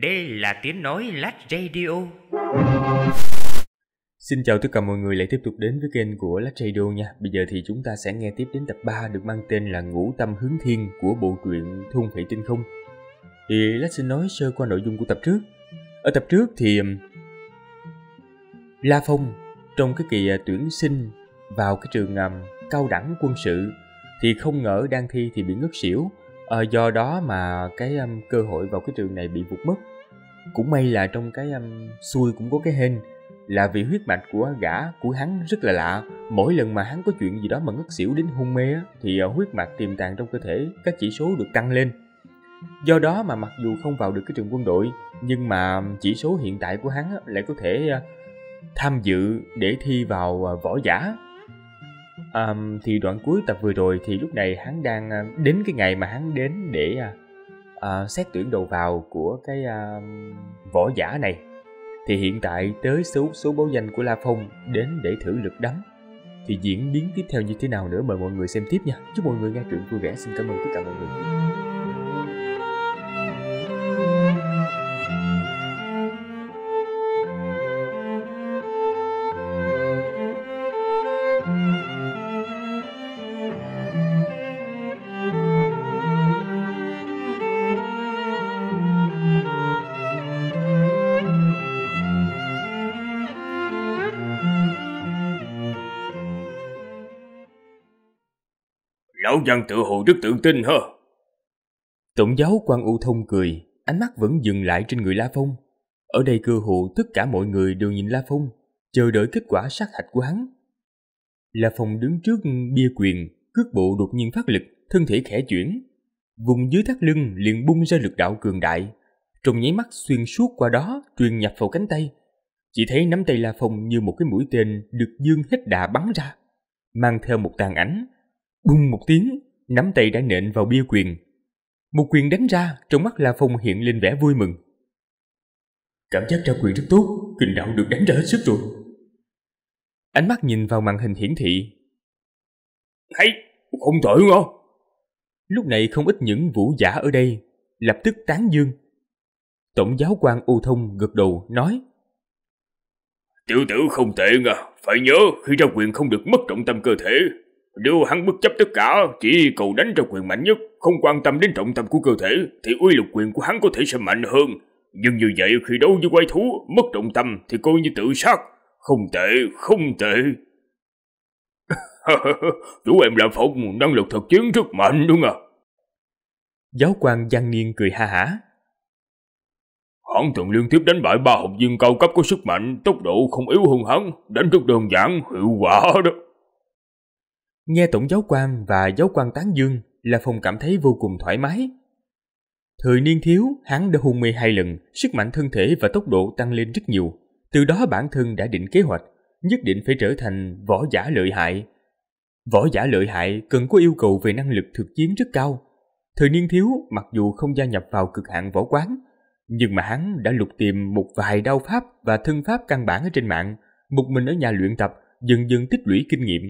Đây là tiếng nói Lát Radio. Xin chào tất cả mọi người lại tiếp tục đến với kênh của Lát Radio nha. Bây giờ thì chúng ta sẽ nghe tiếp đến tập 3 được mang tên là Ngũ Tâm Hướng Thiên của bộ truyện Thôn Thủy Tinh Không. Thì Lát xin nói sơ qua nội dung của tập trước. Ở tập trước thì um, La Phong trong cái kỳ à, tuyển sinh vào cái trường um, cao đẳng quân sự thì không ngờ đang thi thì bị ngất xỉu à, do đó mà cái um, cơ hội vào cái trường này bị vụt mất cũng may là trong cái um, xuôi cũng có cái hên là vì huyết mạch của gã của hắn rất là lạ mỗi lần mà hắn có chuyện gì đó mà ngất xỉu đến hôn mê thì ờ, huyết mạch tiềm tàng trong cơ thể các chỉ số được tăng lên do đó mà mặc dù không vào được cái trường quân đội nhưng mà um, chỉ số hiện tại của hắn lại có thể ờ, tham dự để thi vào võ giả À, thì đoạn cuối tập vừa rồi thì lúc này hắn đang ờ, đến cái ngày mà hắn đến để à, xét tuyển đầu vào của cái à, võ giả này. Thì hiện tại tới số số báo danh của La Phong đến để thử lực đấm. Thì diễn biến tiếp theo như thế nào nữa mời mọi người xem tiếp nha. Chúc mọi người nghe truyện vui vẻ. Xin cảm ơn tất cả mọi người. lão văn tự hồ rất tự tin hơ. Tổng giáo quan U Thông cười, ánh mắt vẫn dừng lại trên người La Phong. Ở đây cơ hồ tất cả mọi người đều nhìn La Phong, chờ đợi kết quả sát hạch của hắn. La Phong đứng trước bia quyền, cước bộ đột nhiên phát lực, thân thể khẽ chuyển. Vùng dưới thắt lưng liền bung ra lực đạo cường đại, trong nháy mắt xuyên suốt qua đó truyền nhập vào cánh tay. Chỉ thấy nắm tay La Phong như một cái mũi tên được dương hết đà bắn ra, mang theo một tàn ảnh Bung một tiếng, nắm tay đã nện vào bia quyền. Một quyền đánh ra, trong mắt La Phong hiện lên vẻ vui mừng. Cảm giác ra quyền rất tốt, kình đạo được đánh ra hết sức rồi. Ánh mắt nhìn vào màn hình hiển thị. Hay, không thổi ngon. Lúc này không ít những vũ giả ở đây, lập tức tán dương. Tổng giáo quan U Thông gật đầu nói. Tiểu tử không tệ ngờ, phải nhớ khi ra quyền không được mất trọng tâm cơ thể, nếu hắn bất chấp tất cả, chỉ cầu đánh ra quyền mạnh nhất, không quan tâm đến trọng tâm của cơ thể, thì uy lực quyền của hắn có thể sẽ mạnh hơn. Nhưng như vậy khi đấu với quái thú, mất trọng tâm thì coi như tự sát. Không tệ, không tệ. Chủ em là Phong, năng lực thực chiến rất mạnh đúng không Giáo quan Giang Niên cười ha hả. Hắn thường liên tiếp đánh bại ba học viên cao cấp có sức mạnh, tốc độ không yếu hơn hắn, đánh rất đơn giản, hiệu quả đó. Nghe tổng giáo quan và giáo quan tán dương là Phong cảm thấy vô cùng thoải mái. Thời niên thiếu, hắn đã hôn mê hai lần, sức mạnh thân thể và tốc độ tăng lên rất nhiều. Từ đó bản thân đã định kế hoạch, nhất định phải trở thành võ giả lợi hại. Võ giả lợi hại cần có yêu cầu về năng lực thực chiến rất cao. Thời niên thiếu mặc dù không gia nhập vào cực hạn võ quán, nhưng mà hắn đã lục tìm một vài đao pháp và thân pháp căn bản ở trên mạng, một mình ở nhà luyện tập, dần dần tích lũy kinh nghiệm.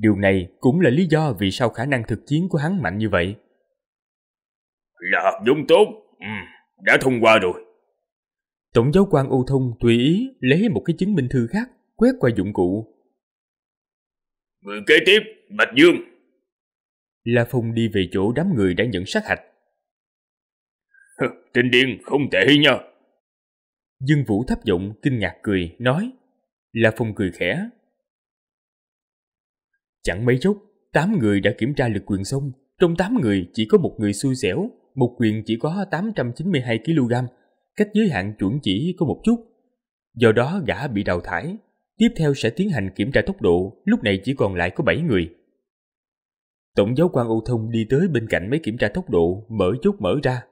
Điều này cũng là lý do vì sao khả năng thực chiến của hắn mạnh như vậy. Là hợp dung tốt, ừ, đã thông qua rồi. Tổng giáo quan Âu Thông tùy ý lấy một cái chứng minh thư khác quét qua dụng cụ. Người kế tiếp, Bạch Dương. La Phong đi về chỗ đám người đã nhận sát hạch. tên điên không tệ nha. Dương Vũ thấp giọng kinh ngạc cười, nói. La Phong cười khẽ, Chẳng mấy chốc, 8 người đã kiểm tra lực quyền xong, trong 8 người chỉ có một người xui xẻo, một quyền chỉ có 892 kg, cách giới hạn chuẩn chỉ có một chút. Do đó gã bị đào thải, tiếp theo sẽ tiến hành kiểm tra tốc độ, lúc này chỉ còn lại có 7 người. Tổng giáo quan Âu Thông đi tới bên cạnh mấy kiểm tra tốc độ, mở chốt mở ra.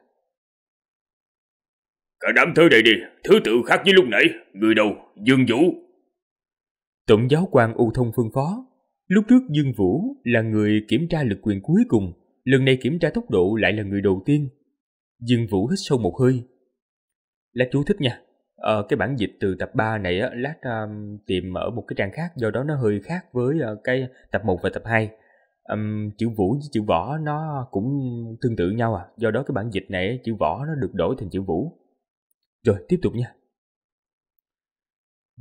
Cả đám thứ đây đi, thứ tự khác với lúc nãy, người đầu, Dương Vũ. Tổng giáo quan Âu Thông phân phó, Lúc trước Dương Vũ là người kiểm tra lực quyền cuối cùng, lần này kiểm tra tốc độ lại là người đầu tiên. Dương Vũ hít sâu một hơi. Lát chú thích nha, à, cái bản dịch từ tập 3 này á, lát um, tìm ở một cái trang khác do đó nó hơi khác với uh, cái tập 1 và tập 2. Um, chữ Vũ với chữ Võ nó cũng tương tự nhau à, do đó cái bản dịch này chữ Võ nó được đổi thành chữ Vũ. Rồi tiếp tục nha.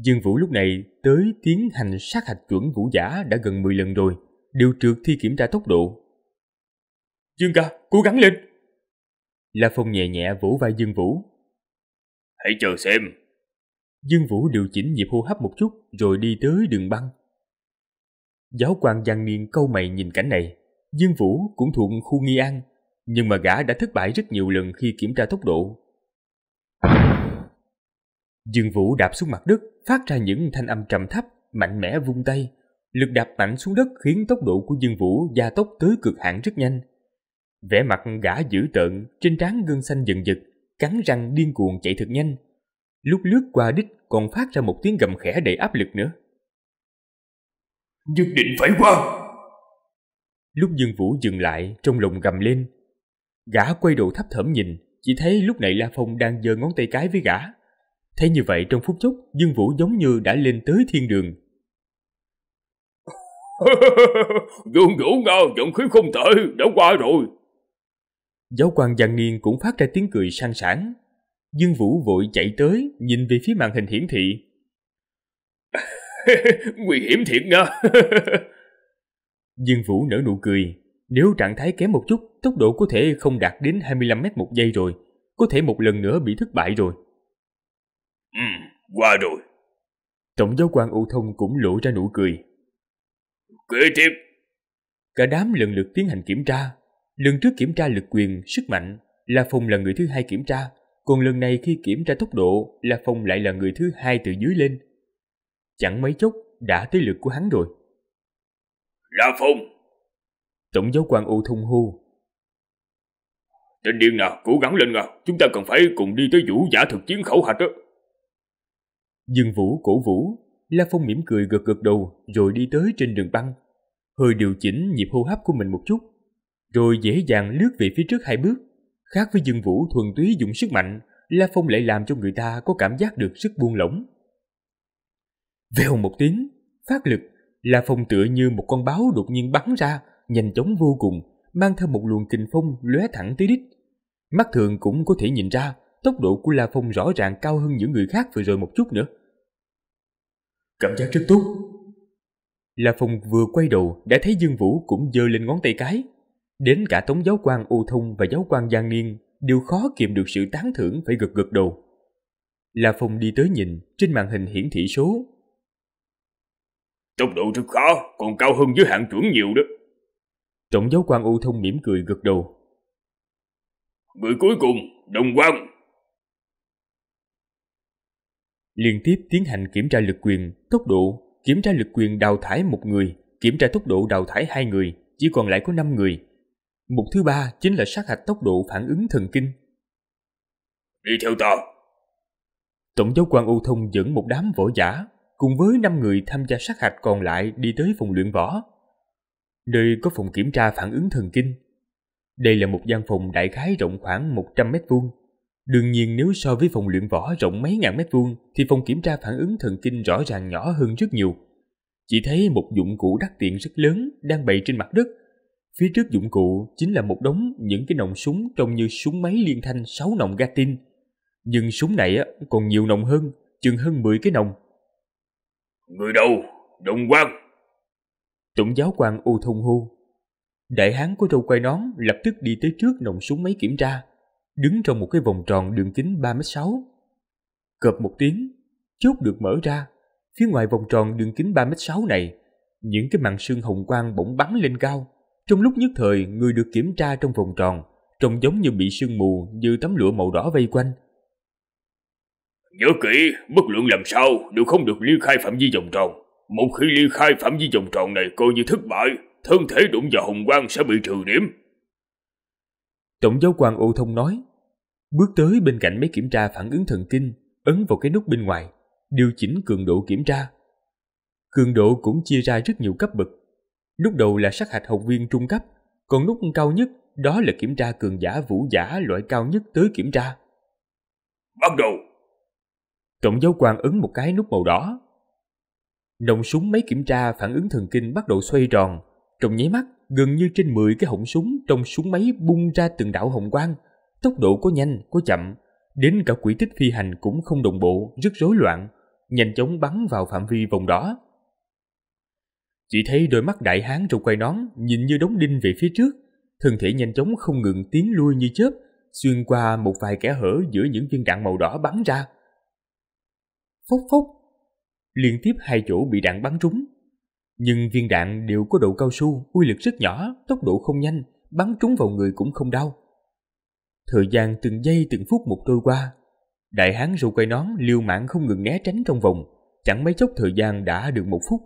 Dương Vũ lúc này tới tiến hành sát hạch chuẩn vũ giả đã gần 10 lần rồi, đều trượt thi kiểm tra tốc độ. Dương ca, cố gắng lên! La Phong nhẹ nhẹ vỗ vai Dương Vũ. Hãy chờ xem. Dương Vũ điều chỉnh nhịp hô hấp một chút rồi đi tới đường băng. Giáo quan Giang Niên câu mày nhìn cảnh này. Dương Vũ cũng thuộc khu Nghi An, nhưng mà gã đã thất bại rất nhiều lần khi kiểm tra tốc độ Dương Vũ đạp xuống mặt đất, phát ra những thanh âm trầm thấp, mạnh mẽ vung tay. Lực đạp mạnh xuống đất khiến tốc độ của Dương Vũ gia tốc tới cực hạn rất nhanh. Vẻ mặt gã dữ tợn, trên trán gân xanh dần dật, cắn răng điên cuồng chạy thật nhanh. Lúc lướt qua đích còn phát ra một tiếng gầm khẽ đầy áp lực nữa. Nhất định phải qua! Lúc Dương Vũ dừng lại, trong lòng gầm lên. Gã quay đầu thấp thởm nhìn, chỉ thấy lúc này La Phong đang giơ ngón tay cái với gã thế như vậy trong phút chốc, Dương Vũ giống như đã lên tới thiên đường. Dương Vũ ngờ vận khí không tệ, đã qua rồi. Giáo quan Giang Niên cũng phát ra tiếng cười sang sảng. Dương Vũ vội chạy tới, nhìn về phía màn hình hiển thị. Nguy hiểm thiệt nha. Dương Vũ nở nụ cười. Nếu trạng thái kém một chút, tốc độ có thể không đạt đến 25 mét một giây rồi. Có thể một lần nữa bị thất bại rồi. Ừ, qua rồi. Tổng giáo quan U Thông cũng lộ ra nụ cười. Kế tiếp. Cả đám lần lượt tiến hành kiểm tra. Lần trước kiểm tra lực quyền, sức mạnh la Phong là người thứ hai kiểm tra. Còn lần này khi kiểm tra tốc độ la Phong lại là người thứ hai từ dưới lên. Chẳng mấy chốc đã tới lượt của hắn rồi. La Phong! Tổng giáo quan U Thông hô. Tên điên nào, cố gắng lên nào, chúng ta cần phải cùng đi tới vũ giả thực chiến khẩu hạch đó. Dương Vũ cổ vũ, La Phong mỉm cười gật gật đầu rồi đi tới trên đường băng, hơi điều chỉnh nhịp hô hấp của mình một chút, rồi dễ dàng lướt về phía trước hai bước. Khác với Dương Vũ thuần túy dùng sức mạnh, La Phong lại làm cho người ta có cảm giác được sức buông lỏng. Vèo một tiếng, phát lực, La Phong tựa như một con báo đột nhiên bắn ra, nhanh chóng vô cùng, mang theo một luồng kình phong lóe thẳng tới đích. Mắt thường cũng có thể nhìn ra, tốc độ của La Phong rõ ràng cao hơn những người khác vừa rồi một chút nữa. Cảm giác rất tốt. La Phong vừa quay đầu đã thấy Dương Vũ cũng giơ lên ngón tay cái. Đến cả Tống Giáo quan U Thông và Giáo quan Giang Niên đều khó kiềm được sự tán thưởng phải gật gật đầu. La Phong đi tới nhìn, trên màn hình hiển thị số. Tốc độ rất khó, còn cao hơn giới hạn chuẩn nhiều đó. Tổng giáo quan U Thông mỉm cười gật đầu. Người cuối cùng, Đồng Quang, liên tiếp tiến hành kiểm tra lực quyền, tốc độ, kiểm tra lực quyền đào thải một người, kiểm tra tốc độ đào thải hai người, chỉ còn lại có 5 người. Mục thứ ba chính là sát hạch tốc độ phản ứng thần kinh. Đi theo ta. Tổng giáo quan Âu Thông dẫn một đám võ giả, cùng với 5 người tham gia sát hạch còn lại đi tới phòng luyện võ. Nơi có phòng kiểm tra phản ứng thần kinh. Đây là một gian phòng đại khái rộng khoảng 100 mét vuông, Đương nhiên nếu so với phòng luyện võ rộng mấy ngàn mét vuông thì phòng kiểm tra phản ứng thần kinh rõ ràng nhỏ hơn rất nhiều. Chỉ thấy một dụng cụ đắt tiện rất lớn đang bày trên mặt đất. Phía trước dụng cụ chính là một đống những cái nòng súng trông như súng máy liên thanh 6 nòng Gatin. Nhưng súng này còn nhiều nòng hơn, chừng hơn 10 cái nòng. Người đâu? Đồng quan! Tổng giáo quan u thông hô. Đại hán có râu quay nón lập tức đi tới trước nòng súng máy kiểm tra đứng trong một cái vòng tròn đường kính 3 m sáu. Cợp một tiếng, chốt được mở ra, phía ngoài vòng tròn đường kính 3 m sáu này, những cái mạng sương hồng quang bỗng bắn lên cao. Trong lúc nhất thời, người được kiểm tra trong vòng tròn, trông giống như bị sương mù như tấm lụa màu đỏ vây quanh. Nhớ kỹ, bất luận làm sao đều không được ly khai phạm vi vòng tròn. Một khi ly khai phạm vi vòng tròn này coi như thất bại, thân thể đụng vào hồng quang sẽ bị trừ điểm. Tổng giáo quan ô thông nói, Bước tới bên cạnh máy kiểm tra phản ứng thần kinh, ấn vào cái nút bên ngoài, điều chỉnh cường độ kiểm tra. Cường độ cũng chia ra rất nhiều cấp bậc. nút đầu là sát hạch học viên trung cấp, còn nút cao nhất đó là kiểm tra cường giả vũ giả loại cao nhất tới kiểm tra. Bắt đầu! tổng giáo quan ấn một cái nút màu đỏ. Nòng súng máy kiểm tra phản ứng thần kinh bắt đầu xoay tròn. Trong nháy mắt, gần như trên 10 cái họng súng trong súng máy bung ra từng đạo hồng quang – tốc độ có nhanh, có chậm, đến cả quỹ tích phi hành cũng không đồng bộ, rất rối loạn, nhanh chóng bắn vào phạm vi vòng đó Chỉ thấy đôi mắt đại hán trong quay nón nhìn như đóng đinh về phía trước, thân thể nhanh chóng không ngừng tiến lui như chớp, xuyên qua một vài kẽ hở giữa những viên đạn màu đỏ bắn ra. Phốc phốc, liên tiếp hai chỗ bị đạn bắn trúng. Nhưng viên đạn đều có độ cao su, uy lực rất nhỏ, tốc độ không nhanh, bắn trúng vào người cũng không đau. Thời gian từng giây từng phút một trôi qua. Đại hán râu quay nón liều mạng không ngừng né tránh trong vòng. Chẳng mấy chốc thời gian đã được một phút.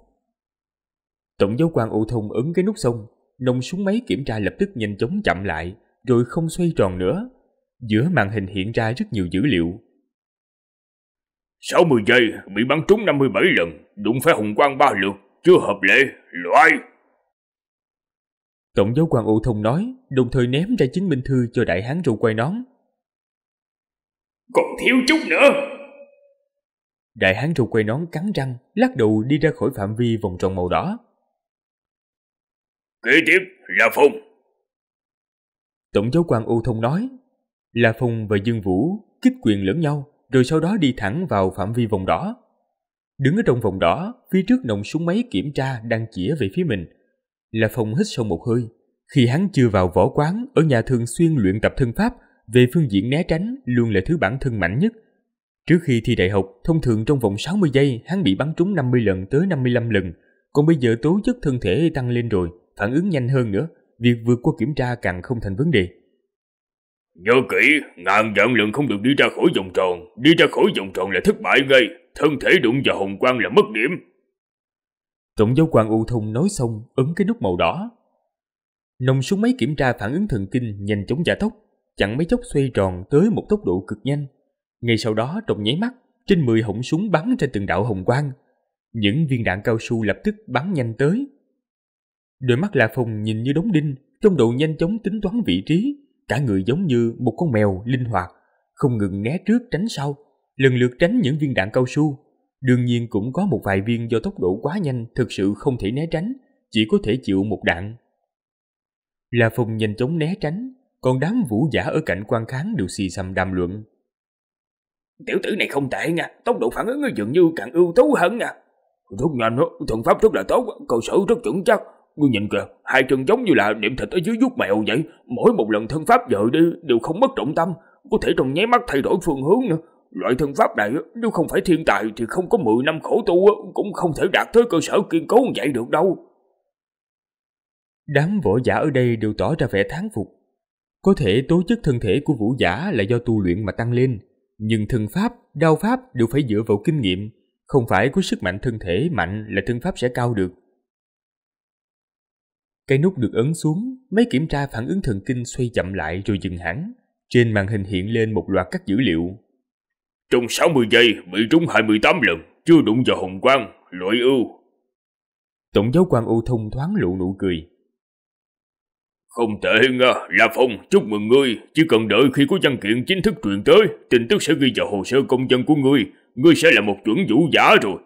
Tổng giáo quan ô thông ấn cái nút xong. Nòng súng máy kiểm tra lập tức nhanh chóng chậm lại, rồi không xoay tròn nữa. Giữa màn hình hiện ra rất nhiều dữ liệu. 60 giây, bị bắn trúng 57 lần, đụng phải hùng quang ba lượt, chưa hợp lệ, loại. Tổng giáo quan ủ thông nói, đồng thời ném ra chứng minh thư cho đại hán râu quay nón. Còn thiếu chút nữa! Đại hán râu quay nón cắn răng, lắc đầu đi ra khỏi phạm vi vòng tròn màu đỏ. Kế tiếp là Phùng. Tổng giáo quan ưu thông nói, Là Phùng và Dương Vũ kích quyền lẫn nhau, rồi sau đó đi thẳng vào phạm vi vòng đỏ. Đứng ở trong vòng đỏ, phía trước nồng súng máy kiểm tra đang chĩa về phía mình – là Phong hít sâu một hơi. Khi hắn chưa vào võ quán, ở nhà thường xuyên luyện tập thân pháp, về phương diện né tránh luôn là thứ bản thân mạnh nhất. Trước khi thi đại học, thông thường trong vòng 60 giây hắn bị bắn trúng 50 lần tới 55 lần. Còn bây giờ tố chất thân thể tăng lên rồi, phản ứng nhanh hơn nữa, việc vượt qua kiểm tra càng không thành vấn đề. Nhớ kỹ, ngàn vạn lần không được đi ra khỏi vòng tròn, đi ra khỏi vòng tròn là thất bại ngay, thân thể đụng vào hồng quang là mất điểm. Tổng giáo quan U Thông nói xong, ấn cái nút màu đỏ. Nòng súng máy kiểm tra phản ứng thần kinh nhanh chóng giả tốc, chặn mấy chốc xoay tròn tới một tốc độ cực nhanh. Ngay sau đó trong nháy mắt, trên 10 họng súng bắn ra từng đạo hồng quang. Những viên đạn cao su lập tức bắn nhanh tới. Đôi mắt La Phong nhìn như đống đinh, trong độ nhanh chóng tính toán vị trí, cả người giống như một con mèo linh hoạt, không ngừng né trước tránh sau, lần lượt tránh những viên đạn cao su, Đương nhiên cũng có một vài viên do tốc độ quá nhanh thực sự không thể né tránh, chỉ có thể chịu một đạn. La Phong nhanh chóng né tránh, còn đám vũ giả ở cạnh quan kháng đều xì xăm đàm luận. Tiểu tử này không tệ nha, tốc độ phản ứng dường như càng ưu tú hơn nha. Thuốc nhanh, thuận pháp rất là tốt, cầu sở rất chuẩn chắc. Ngươi nhìn kìa, hai chân giống như là niệm thịt ở dưới vuốt mèo vậy. Mỗi một lần thân pháp dội đi đều không mất trọng tâm, có thể trong nháy mắt thay đổi phương hướng nữa. Loại thân pháp này nếu không phải thiên tài thì không có 10 năm khổ tu cũng không thể đạt tới cơ sở kiên cố như vậy được đâu. Đám võ giả ở đây đều tỏ ra vẻ thán phục. Có thể tố chất thân thể của vũ giả là do tu luyện mà tăng lên, nhưng thân pháp, đao pháp đều phải dựa vào kinh nghiệm, không phải có sức mạnh thân thể mạnh là thân pháp sẽ cao được. Cái nút được ấn xuống, máy kiểm tra phản ứng thần kinh xoay chậm lại rồi dừng hẳn. Trên màn hình hiện lên một loạt các dữ liệu trong 60 giây bị trúng 28 lần, chưa đụng vào hồng quang, loại ưu. Tổng giáo quan ưu thông thoáng lộ nụ cười. Không tệ nga, à, La Phong, chúc mừng ngươi, chỉ cần đợi khi có văn kiện chính thức truyền tới, tin tức sẽ ghi vào hồ sơ công dân của ngươi, ngươi sẽ là một chuẩn vũ giả rồi.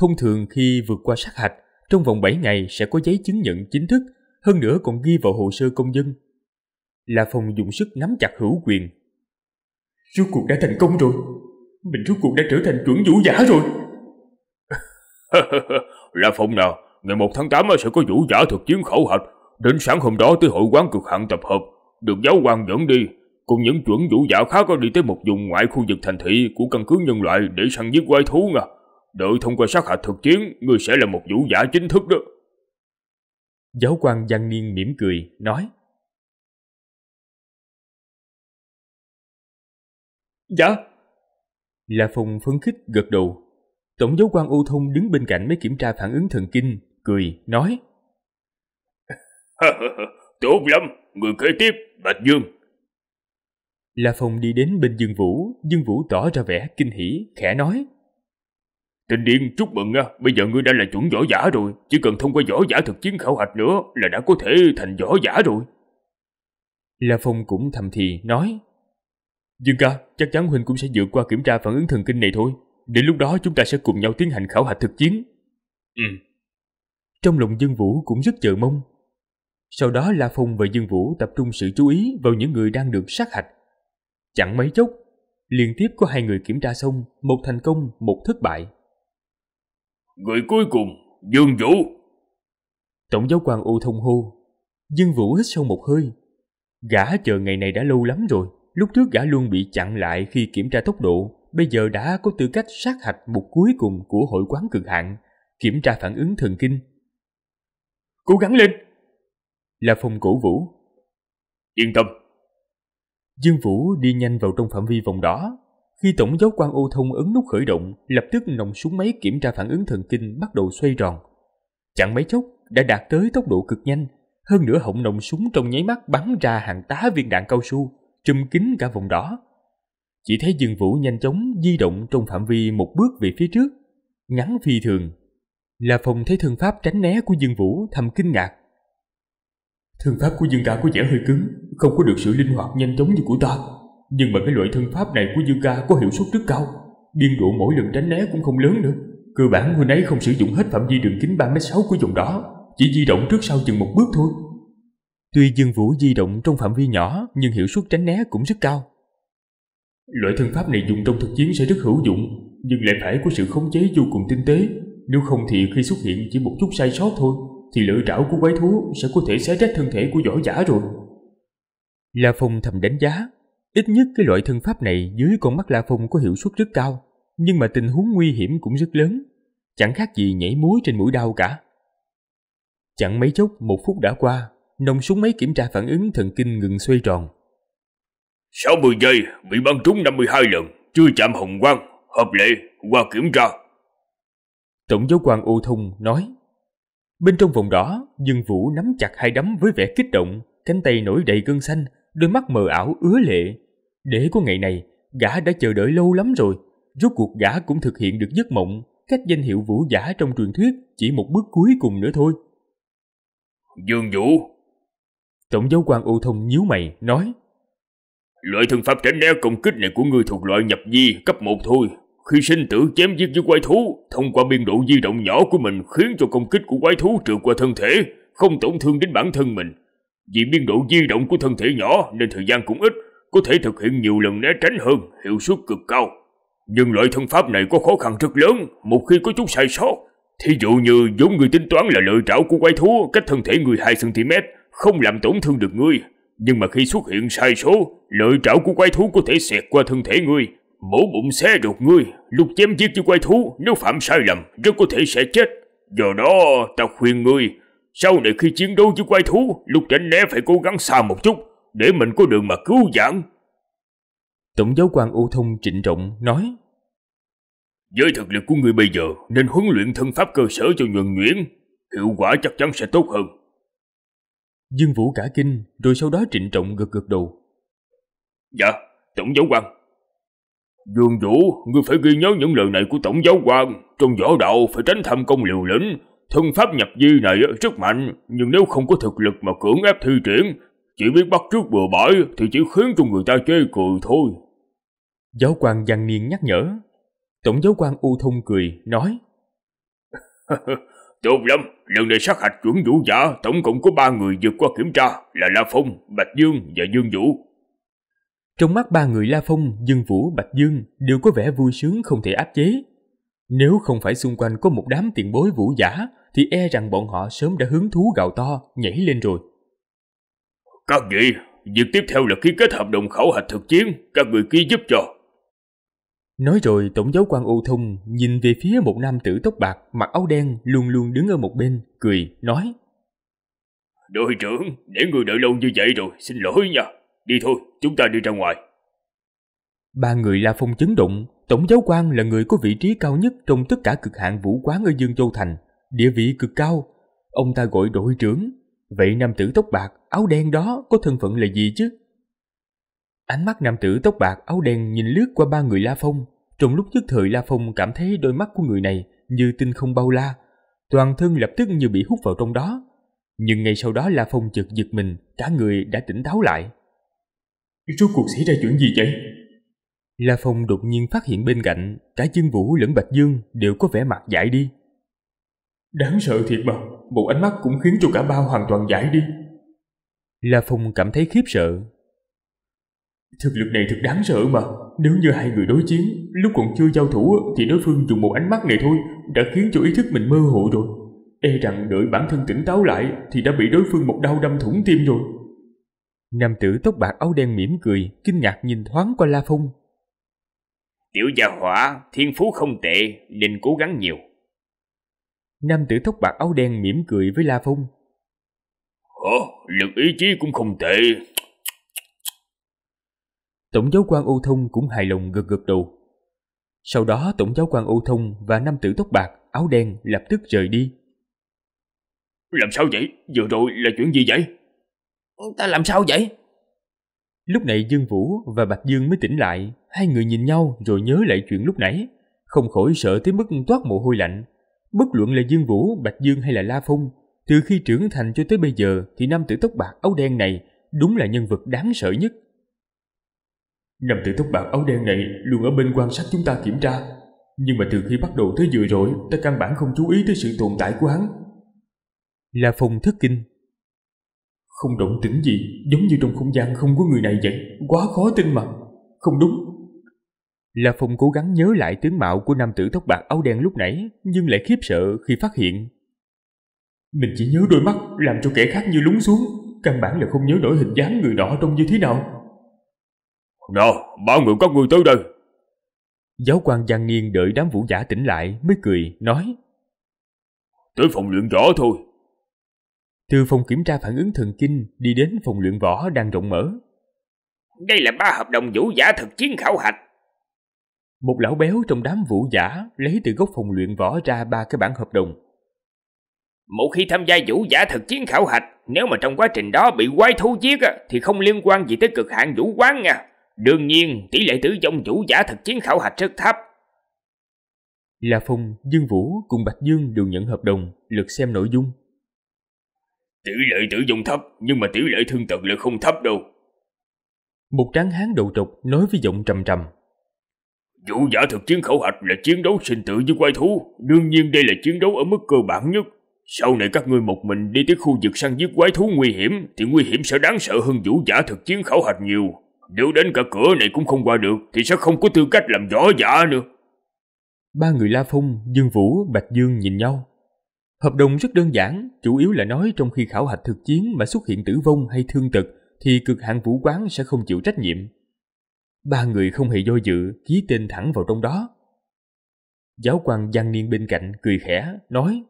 Thông thường khi vượt qua sát hạch, trong vòng 7 ngày sẽ có giấy chứng nhận chính thức, hơn nữa còn ghi vào hồ sơ công dân. La Phong dùng sức nắm chặt hữu quyền, Rốt cuộc đã thành công rồi Mình rốt cuộc đã trở thành chuẩn vũ giả rồi La Phong nào Ngày 1 tháng 8 sẽ có vũ giả thực chiến khẩu hạch Đến sáng hôm đó tới hội quán cực hạn tập hợp Được giáo quan dẫn đi Cùng những chuẩn vũ giả khác đi tới một vùng ngoại khu vực thành thị Của căn cứ nhân loại để săn giết quái thú nha Đợi thông qua sát hạch thực chiến người sẽ là một vũ giả chính thức đó Giáo quan Giang Niên mỉm cười Nói Dạ. La Phong phấn khích gật đầu. Tổng giáo quan Âu Thông đứng bên cạnh mới kiểm tra phản ứng thần kinh, cười, nói. Tốt lắm, người kế tiếp, Bạch Dương. La Phong đi đến bên Dương Vũ, Dương Vũ tỏ ra vẻ kinh hỉ, khẽ nói. Tình điên chúc mừng nha, bây giờ ngươi đã là chuẩn võ giả rồi, chỉ cần thông qua võ giả thực chiến khảo hạch nữa là đã có thể thành võ giả rồi. La Phong cũng thầm thì nói. Dương ca, chắc chắn Huynh cũng sẽ vượt qua kiểm tra phản ứng thần kinh này thôi. Đến lúc đó chúng ta sẽ cùng nhau tiến hành khảo hạch thực chiến. Ừ. Trong lòng Dương Vũ cũng rất chờ mong. Sau đó La Phong và Dương Vũ tập trung sự chú ý vào những người đang được sát hạch. Chẳng mấy chốc, liên tiếp có hai người kiểm tra xong, một thành công, một thất bại. Người cuối cùng, Dương Vũ. Tổng giáo quan U thông hô. Dương Vũ hít sâu một hơi. Gã chờ ngày này đã lâu lắm rồi. Lúc trước gã luôn bị chặn lại khi kiểm tra tốc độ, bây giờ đã có tư cách sát hạch một cuối cùng của hội quán cực hạn, kiểm tra phản ứng thần kinh. Cố gắng lên! Là phòng cổ vũ. Yên tâm! Dương Vũ đi nhanh vào trong phạm vi vòng đó. Khi tổng giáo quan ô thông ấn nút khởi động, lập tức nòng súng máy kiểm tra phản ứng thần kinh bắt đầu xoay tròn. Chẳng mấy chốc đã đạt tới tốc độ cực nhanh, hơn nữa họng nòng súng trong nháy mắt bắn ra hàng tá viên đạn cao su trùm kín cả vùng đó Chỉ thấy Dương Vũ nhanh chóng di động trong phạm vi một bước về phía trước, ngắn phi thường. Là phong thấy thương pháp tránh né của Dương Vũ thầm kinh ngạc. Thương pháp của Dương ca có vẻ hơi cứng, không có được sự linh hoạt nhanh chóng như của ta. Nhưng mà cái loại thương pháp này của Dương ca có hiệu suất rất cao, biên độ mỗi lần tránh né cũng không lớn nữa. Cơ bản hồi nãy không sử dụng hết phạm vi đường kính 3m6 của vùng đó chỉ di động trước sau chừng một bước thôi. Tuy Dương Vũ di động trong phạm vi nhỏ nhưng hiệu suất tránh né cũng rất cao. Loại thân pháp này dùng trong thực chiến sẽ rất hữu dụng, nhưng lại phải có sự khống chế vô cùng tinh tế. Nếu không thì khi xuất hiện chỉ một chút sai sót thôi, thì lưỡi rảo của quái thú sẽ có thể xé rách thân thể của võ giả rồi. La Phong thầm đánh giá, ít nhất cái loại thân pháp này dưới con mắt La Phong có hiệu suất rất cao, nhưng mà tình huống nguy hiểm cũng rất lớn, chẳng khác gì nhảy múa trên mũi đau cả. Chẳng mấy chốc một phút đã qua, nòng súng máy kiểm tra phản ứng thần kinh ngừng xoay tròn. 60 giây, bị bắn trúng 52 lần, chưa chạm hồng quang, hợp lệ, qua kiểm tra. Tổng giáo quan ô thông nói. Bên trong vòng đỏ, Dương Vũ nắm chặt hai đấm với vẻ kích động, cánh tay nổi đầy gân xanh, đôi mắt mờ ảo ứa lệ. Để có ngày này, gã đã chờ đợi lâu lắm rồi. Rốt cuộc gã cũng thực hiện được giấc mộng, cách danh hiệu vũ giả trong truyền thuyết chỉ một bước cuối cùng nữa thôi. Dương Vũ, Tổng giáo quan U Thông nhíu mày, nói Loại thần pháp tránh né công kích này của ngươi thuộc loại nhập di, cấp một thôi. Khi sinh tử chém giết với quái thú, thông qua biên độ di động nhỏ của mình khiến cho công kích của quái thú trượt qua thân thể, không tổn thương đến bản thân mình. Vì biên độ di động của thân thể nhỏ nên thời gian cũng ít, có thể thực hiện nhiều lần né tránh hơn, hiệu suất cực cao. Nhưng loại thân pháp này có khó khăn rất lớn, một khi có chút sai sót. Thí dụ như giống người tính toán là lợi trảo của quái thú cách thân thể người 2cm không làm tổn thương được ngươi. Nhưng mà khi xuất hiện sai số, lợi trảo của quái thú có thể xẹt qua thân thể ngươi, mổ bụng xé ruột ngươi. Lúc chém giết cho quái thú, nếu phạm sai lầm, rất có thể sẽ chết. Do đó, ta khuyên ngươi, sau này khi chiến đấu với quái thú, lúc tránh né phải cố gắng xa một chút, để mình có đường mà cứu vãn. Tổng giáo quan U Thông trịnh trọng nói Với thực lực của ngươi bây giờ nên huấn luyện thân pháp cơ sở cho nhuần nhuyễn Hiệu quả chắc chắn sẽ tốt hơn Dương Vũ cả kinh, rồi sau đó trịnh trọng gật gật đầu. Dạ, Tổng giáo quan. Dương Vũ, ngươi phải ghi nhớ những lời này của Tổng giáo quan. Trong võ đạo phải tránh tham công liều lĩnh. Thân pháp nhập di này rất mạnh, nhưng nếu không có thực lực mà cưỡng ép thi triển, chỉ biết bắt trước bừa bãi thì chỉ khiến cho người ta chê cười thôi. Giáo quan giang niên nhắc nhở. Tổng giáo quan U Thông cười, nói. Tốt lắm, lần này sát hạch chuẩn vũ giả tổng cộng có ba người vượt qua kiểm tra là La Phong, Bạch Dương và Dương Vũ. Trong mắt ba người La Phong, Dương Vũ, Bạch Dương đều có vẻ vui sướng không thể áp chế. Nếu không phải xung quanh có một đám tiền bối vũ giả thì e rằng bọn họ sớm đã hứng thú gào to, nhảy lên rồi. Các vị, việc tiếp theo là ký kết hợp đồng khảo hạch thực chiến, các người ký giúp cho. Nói rồi tổng giáo quan U Thung nhìn về phía một nam tử tóc bạc mặc áo đen luôn luôn đứng ở một bên, cười, nói Đội trưởng, để người đợi lâu như vậy rồi, xin lỗi nha. Đi thôi, chúng ta đi ra ngoài. Ba người La Phong chấn động, Tổng giáo quan là người có vị trí cao nhất trong tất cả cực hạng vũ quán ở Dương Châu Thành, địa vị cực cao. Ông ta gọi đội trưởng. Vậy nam tử tóc bạc, áo đen đó có thân phận là gì chứ? Ánh mắt nam tử tóc bạc áo đen nhìn lướt qua ba người La Phong. Trong lúc nhất thời La Phong cảm thấy đôi mắt của người này như tinh không bao la. Toàn thân lập tức như bị hút vào trong đó. Nhưng ngay sau đó La Phong chợt giật mình, cả người đã tỉnh táo lại. Rốt cuộc xảy ra chuyện gì vậy? La Phong đột nhiên phát hiện bên cạnh, cả Dương Vũ lẫn Bạch Dương đều có vẻ mặt giải đi. Đáng sợ thiệt mà, một ánh mắt cũng khiến cho cả ba hoàn toàn giải đi. La Phong cảm thấy khiếp sợ, Thực lực này thật đáng sợ mà Nếu như hai người đối chiến Lúc còn chưa giao thủ Thì đối phương dùng một ánh mắt này thôi Đã khiến cho ý thức mình mơ hồ rồi E rằng đợi bản thân tỉnh táo lại Thì đã bị đối phương một đau đâm thủng tim rồi Nam tử tóc bạc áo đen mỉm cười Kinh ngạc nhìn thoáng qua La Phong Tiểu gia hỏa Thiên phú không tệ Nên cố gắng nhiều Nam tử tóc bạc áo đen mỉm cười với La Phong Ồ, lực ý chí cũng không tệ Tổng giáo quan Âu Thông cũng hài lòng gật gật đầu. Sau đó tổng giáo quan Âu Thông và năm tử tóc bạc, áo đen lập tức rời đi. Làm sao vậy? Vừa rồi là chuyện gì vậy? Ta làm sao vậy? Lúc này Dương Vũ và Bạch Dương mới tỉnh lại, hai người nhìn nhau rồi nhớ lại chuyện lúc nãy, không khỏi sợ tới mức toát mồ hôi lạnh. Bất luận là Dương Vũ, Bạch Dương hay là La Phong, từ khi trưởng thành cho tới bây giờ thì năm tử tóc bạc áo đen này đúng là nhân vật đáng sợ nhất. Năm tử tóc bạc áo đen này luôn ở bên quan sát chúng ta kiểm tra. Nhưng mà từ khi bắt đầu tới vừa rồi, ta căn bản không chú ý tới sự tồn tại của hắn. Là phòng thất kinh. Không động tĩnh gì, giống như trong không gian không có người này vậy. Quá khó tin mà. Không đúng. Là phòng cố gắng nhớ lại tướng mạo của nam tử tóc bạc áo đen lúc nãy, nhưng lại khiếp sợ khi phát hiện. Mình chỉ nhớ đôi mắt, làm cho kẻ khác như lúng xuống. Căn bản là không nhớ nổi hình dáng người đỏ trông như thế nào nào, ba người các người tới đây. Giáo quan văn Nghiên đợi đám vũ giả tỉnh lại mới cười, nói. Tới phòng luyện võ thôi. từ phòng kiểm tra phản ứng thần kinh đi đến phòng luyện võ đang rộng mở. Đây là ba hợp đồng vũ giả thực chiến khảo hạch. Một lão béo trong đám vũ giả lấy từ góc phòng luyện võ ra ba cái bản hợp đồng. Một khi tham gia vũ giả thực chiến khảo hạch, nếu mà trong quá trình đó bị quái thú giết thì không liên quan gì tới cực hạn vũ quán nha. Đương nhiên, tỷ lệ tử vong chủ giả thực chiến khảo hạch rất thấp. La Phong, Dương Vũ cùng Bạch Dương đều nhận hợp đồng, lượt xem nội dung. Tỷ lệ tử vong thấp, nhưng mà tỷ lệ thương tật lại không thấp đâu. Một tráng hán đầu trục nói với giọng trầm trầm. Vũ giả thực chiến khảo hạch là chiến đấu sinh tử với quái thú, đương nhiên đây là chiến đấu ở mức cơ bản nhất. Sau này các ngươi một mình đi tới khu vực săn giết quái thú nguy hiểm thì nguy hiểm sẽ đáng sợ hơn vũ giả thực chiến khảo hạch nhiều. Nếu đến cả cửa này cũng không qua được Thì sẽ không có tư cách làm võ giả nữa Ba người La Phong, Dương Vũ, Bạch Dương nhìn nhau Hợp đồng rất đơn giản Chủ yếu là nói trong khi khảo hạch thực chiến Mà xuất hiện tử vong hay thương tật Thì cực hạn vũ quán sẽ không chịu trách nhiệm Ba người không hề do dự Ký tên thẳng vào trong đó Giáo quan Giang Niên bên cạnh cười khẽ, nói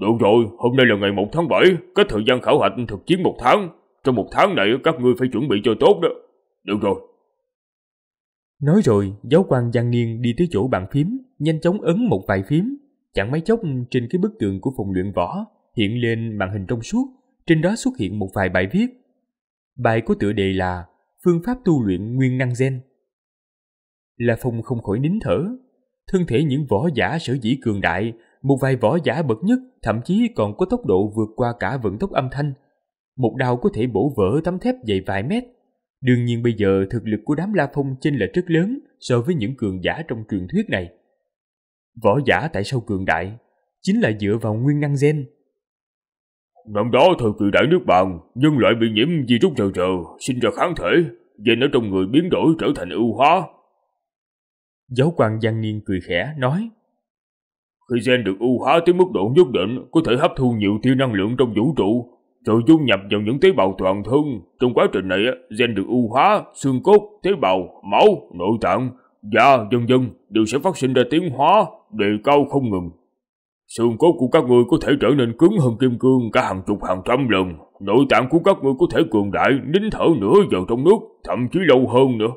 Được rồi, hôm nay là ngày 1 tháng 7, cái thời gian khảo hạch thực chiến một tháng, trong một tháng này các ngươi phải chuẩn bị cho tốt đó. Được rồi. Nói rồi, giáo quan Giang Niên đi tới chỗ bàn phím, nhanh chóng ấn một vài phím. Chẳng mấy chốc trên cái bức tường của phòng luyện võ hiện lên màn hình trong suốt, trên đó xuất hiện một vài bài viết. Bài có tựa đề là Phương pháp tu luyện nguyên năng gen. là Phong không khỏi nín thở. Thân thể những võ giả sở dĩ cường đại, một vài võ giả bậc nhất thậm chí còn có tốc độ vượt qua cả vận tốc âm thanh – một đao có thể bổ vỡ tấm thép dày vài mét. Đương nhiên bây giờ thực lực của đám La Phong chênh là rất lớn so với những cường giả trong truyền thuyết này. Võ giả tại sao cường đại? Chính là dựa vào nguyên năng gen. Năm đó thời kỳ đại nước bàn, nhân loại bị nhiễm virus trừ trừ, sinh ra kháng thể, gen ở trong người biến đổi trở thành ưu hóa. Giáo quan Giang Niên cười khẽ, nói Khi gen được ưu hóa tới mức độ nhất định, có thể hấp thu nhiều tiêu năng lượng trong vũ trụ, sự dung nhập vào những tế bào toàn thân, trong quá trình này gen được ưu hóa, xương cốt, tế bào, máu, nội tạng, da, vân vân đều sẽ phát sinh ra tiến hóa, đề cao không ngừng. Xương cốt của các người có thể trở nên cứng hơn kim cương cả hàng chục hàng trăm lần, nội tạng của các người có thể cường đại, nín thở nửa giờ trong nước, thậm chí lâu hơn nữa.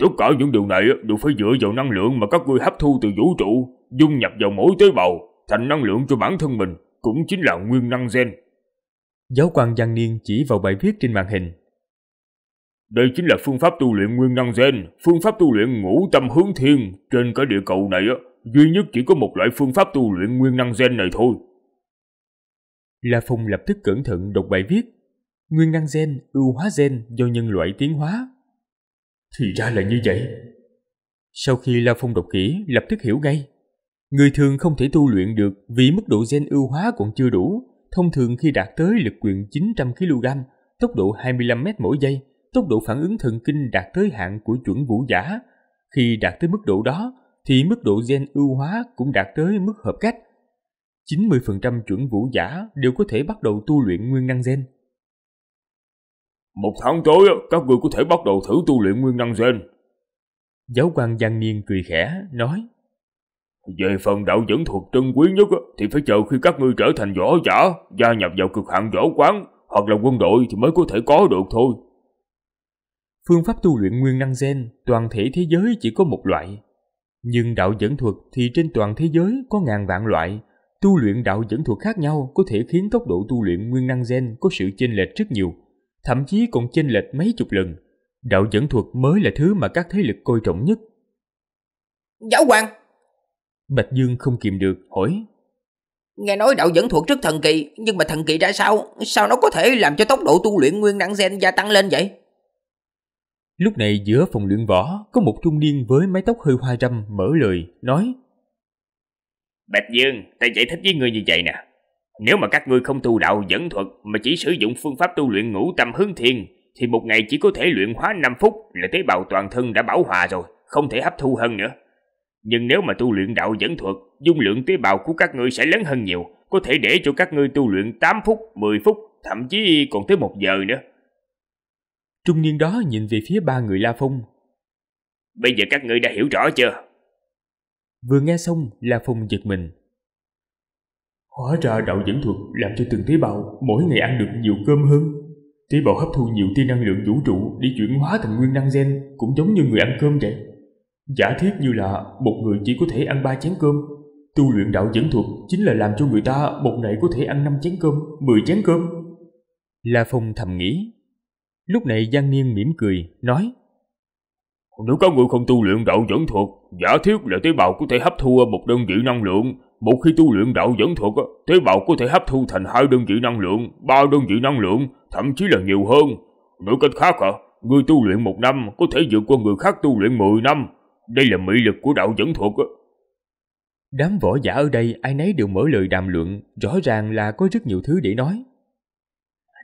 Tất cả những điều này đều phải dựa vào năng lượng mà các người hấp thu từ vũ trụ, dung nhập vào mỗi tế bào, thành năng lượng cho bản thân mình, cũng chính là nguyên năng gen. Giáo quan Giang Niên chỉ vào bài viết trên màn hình. Đây chính là phương pháp tu luyện nguyên năng gen, phương pháp tu luyện ngũ tâm hướng thiên. Trên cái địa cầu này, á, duy nhất chỉ có một loại phương pháp tu luyện nguyên năng gen này thôi. La Phong lập tức cẩn thận đọc bài viết. Nguyên năng gen, ưu hóa gen do nhân loại tiến hóa. Thì ra là như vậy. Sau khi La Phong đọc kỹ, lập tức hiểu ngay. Người thường không thể tu luyện được vì mức độ gen ưu hóa còn chưa đủ, thông thường khi đạt tới lực quyền 900 kg, tốc độ 25 m mỗi giây, tốc độ phản ứng thần kinh đạt tới hạn của chuẩn vũ giả. Khi đạt tới mức độ đó, thì mức độ gen ưu hóa cũng đạt tới mức hợp cách. 90% chuẩn vũ giả đều có thể bắt đầu tu luyện nguyên năng gen. Một tháng tới, các người có thể bắt đầu thử tu luyện nguyên năng gen. Giáo quan Giang Niên cười khẽ, nói về phần đạo dẫn thuật trân quý nhất thì phải chờ khi các ngươi trở thành võ giả, gia nhập vào cực hạn võ quán hoặc là quân đội thì mới có thể có được thôi. Phương pháp tu luyện nguyên năng gen toàn thể thế giới chỉ có một loại. Nhưng đạo dẫn thuật thì trên toàn thế giới có ngàn vạn loại. Tu luyện đạo dẫn thuật khác nhau có thể khiến tốc độ tu luyện nguyên năng gen có sự chênh lệch rất nhiều, thậm chí còn chênh lệch mấy chục lần. Đạo dẫn thuật mới là thứ mà các thế lực coi trọng nhất. Giáo hoàng, Bạch Dương không kìm được, hỏi. Nghe nói đạo dẫn thuật rất thần kỳ, nhưng mà thần kỳ ra sao? Sao nó có thể làm cho tốc độ tu luyện nguyên năng gen gia tăng lên vậy? Lúc này giữa phòng luyện võ có một trung niên với mái tóc hơi hoa râm mở lời, nói Bạch Dương, ta giải thích với ngươi như vậy nè. Nếu mà các ngươi không tu đạo dẫn thuật mà chỉ sử dụng phương pháp tu luyện ngũ tâm hướng thiên thì một ngày chỉ có thể luyện hóa 5 phút là tế bào toàn thân đã bảo hòa rồi, không thể hấp thu hơn nữa. Nhưng nếu mà tu luyện đạo dẫn thuật, dung lượng tế bào của các ngươi sẽ lớn hơn nhiều, có thể để cho các ngươi tu luyện 8 phút, 10 phút, thậm chí còn tới 1 giờ nữa. Trung niên đó nhìn về phía ba người La Phong. Bây giờ các ngươi đã hiểu rõ chưa? Vừa nghe xong, La Phong giật mình. Hóa ra đạo dẫn thuật làm cho từng tế bào mỗi ngày ăn được nhiều cơm hơn. Tế bào hấp thu nhiều tia năng lượng vũ trụ để chuyển hóa thành nguyên năng gen, cũng giống như người ăn cơm vậy. Giả thiết như là một người chỉ có thể ăn ba chén cơm, tu luyện đạo dẫn thuật chính là làm cho người ta một ngày có thể ăn năm chén cơm, mười chén cơm. La Phong thầm nghĩ. Lúc này Giang Niên mỉm cười, nói Nếu có người không tu luyện đạo dẫn thuật, giả thiết là tế bào có thể hấp thu một đơn vị năng lượng. Một khi tu luyện đạo dẫn thuật, tế bào có thể hấp thu thành hai đơn vị năng lượng, ba đơn vị năng lượng, thậm chí là nhiều hơn. Nói cách khác à, người tu luyện một năm có thể vượt qua người khác tu luyện mười năm đây là mỹ lực của đạo dẫn thuật á. Đám võ giả ở đây ai nấy đều mở lời đàm luận, rõ ràng là có rất nhiều thứ để nói.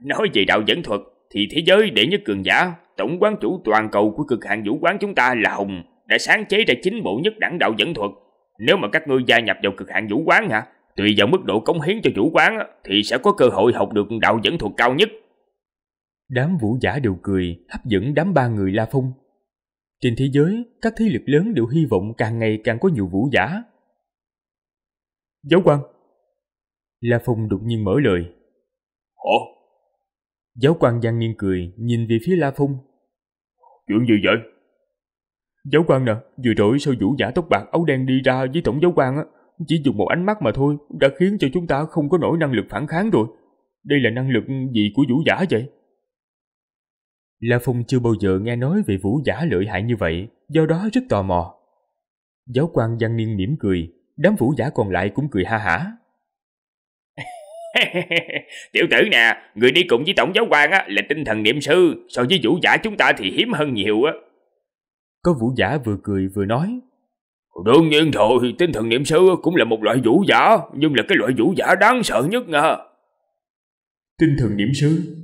Nói về đạo dẫn thuật thì thế giới đệ nhất cường giả, tổng quán chủ toàn cầu của cực hạn vũ quán chúng ta là Hồng đã sáng chế ra chính bộ nhất đẳng đạo dẫn thuật. Nếu mà các ngươi gia nhập vào cực hạn vũ quán hả, tùy vào mức độ cống hiến cho vũ quán thì sẽ có cơ hội học được đạo dẫn thuật cao nhất. Đám vũ giả đều cười, hấp dẫn đám ba người La Phong trên thế giới, các thế lực lớn đều hy vọng càng ngày càng có nhiều vũ giả. Giáo quan La Phong đột nhiên mở lời. Hả? Giáo quan Giang niên cười, nhìn về phía La Phong. Chuyện gì vậy? Giáo quan nè, vừa rồi sau vũ giả tóc bạc áo đen đi ra với tổng giáo quan á, chỉ dùng một ánh mắt mà thôi đã khiến cho chúng ta không có nổi năng lực phản kháng rồi. Đây là năng lực gì của vũ giả vậy? La Phong chưa bao giờ nghe nói về vũ giả lợi hại như vậy, do đó rất tò mò. Giáo quan Giang Niên mỉm cười, đám vũ giả còn lại cũng cười ha hả. Tiểu tử nè, người đi cùng với tổng giáo quan á, là tinh thần niệm sư, so với vũ giả chúng ta thì hiếm hơn nhiều á. Có vũ giả vừa cười vừa nói. Đương nhiên rồi, tinh thần niệm sư cũng là một loại vũ giả, nhưng là cái loại vũ giả đáng sợ nhất nha. Tinh thần niệm sư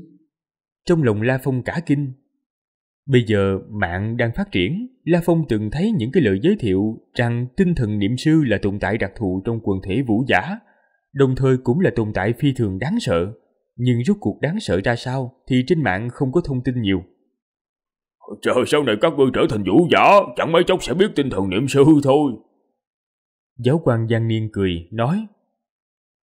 trong lòng La Phong cả kinh. Bây giờ mạng đang phát triển, La Phong từng thấy những cái lời giới thiệu rằng tinh thần niệm sư là tồn tại đặc thù trong quần thể vũ giả, đồng thời cũng là tồn tại phi thường đáng sợ. Nhưng rốt cuộc đáng sợ ra sao thì trên mạng không có thông tin nhiều. Trời sau này các ngươi trở thành vũ giả, chẳng mấy chốc sẽ biết tinh thần niệm sư thôi. Giáo quan Giang Niên cười, nói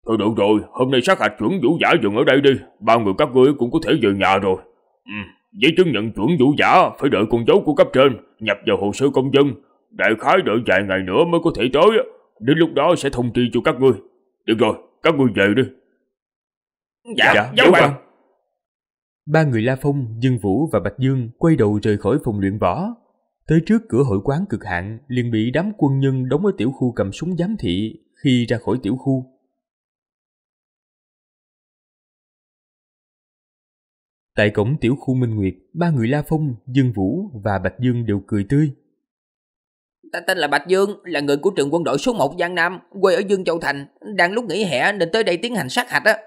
Thôi ừ, được rồi, hôm nay sát hạch chuẩn vũ giả dừng ở đây đi, ba người các ngươi cũng có thể về nhà rồi. Ừ, giấy chứng nhận chuẩn vũ giả phải đợi con dấu của cấp trên nhập vào hồ sơ công dân, đại khái đợi vài ngày nữa mới có thể tới, đến lúc đó sẽ thông tri cho các ngươi. Được rồi, các ngươi về đi. Dạ, dạ, dạ, dạ, dạ. giáo vâng. quan. Ba người La Phong, Dương Vũ và Bạch Dương quay đầu rời khỏi phòng luyện võ. Tới trước cửa hội quán cực hạn liền bị đám quân nhân đóng ở tiểu khu cầm súng giám thị khi ra khỏi tiểu khu Tại cổng tiểu khu Minh Nguyệt, ba người La Phong, Dương Vũ và Bạch Dương đều cười tươi. Ta tên là Bạch Dương, là người của trường quân đội số 1 Giang Nam, quê ở Dương Châu Thành, đang lúc nghỉ hè nên tới đây tiến hành sát hạch á.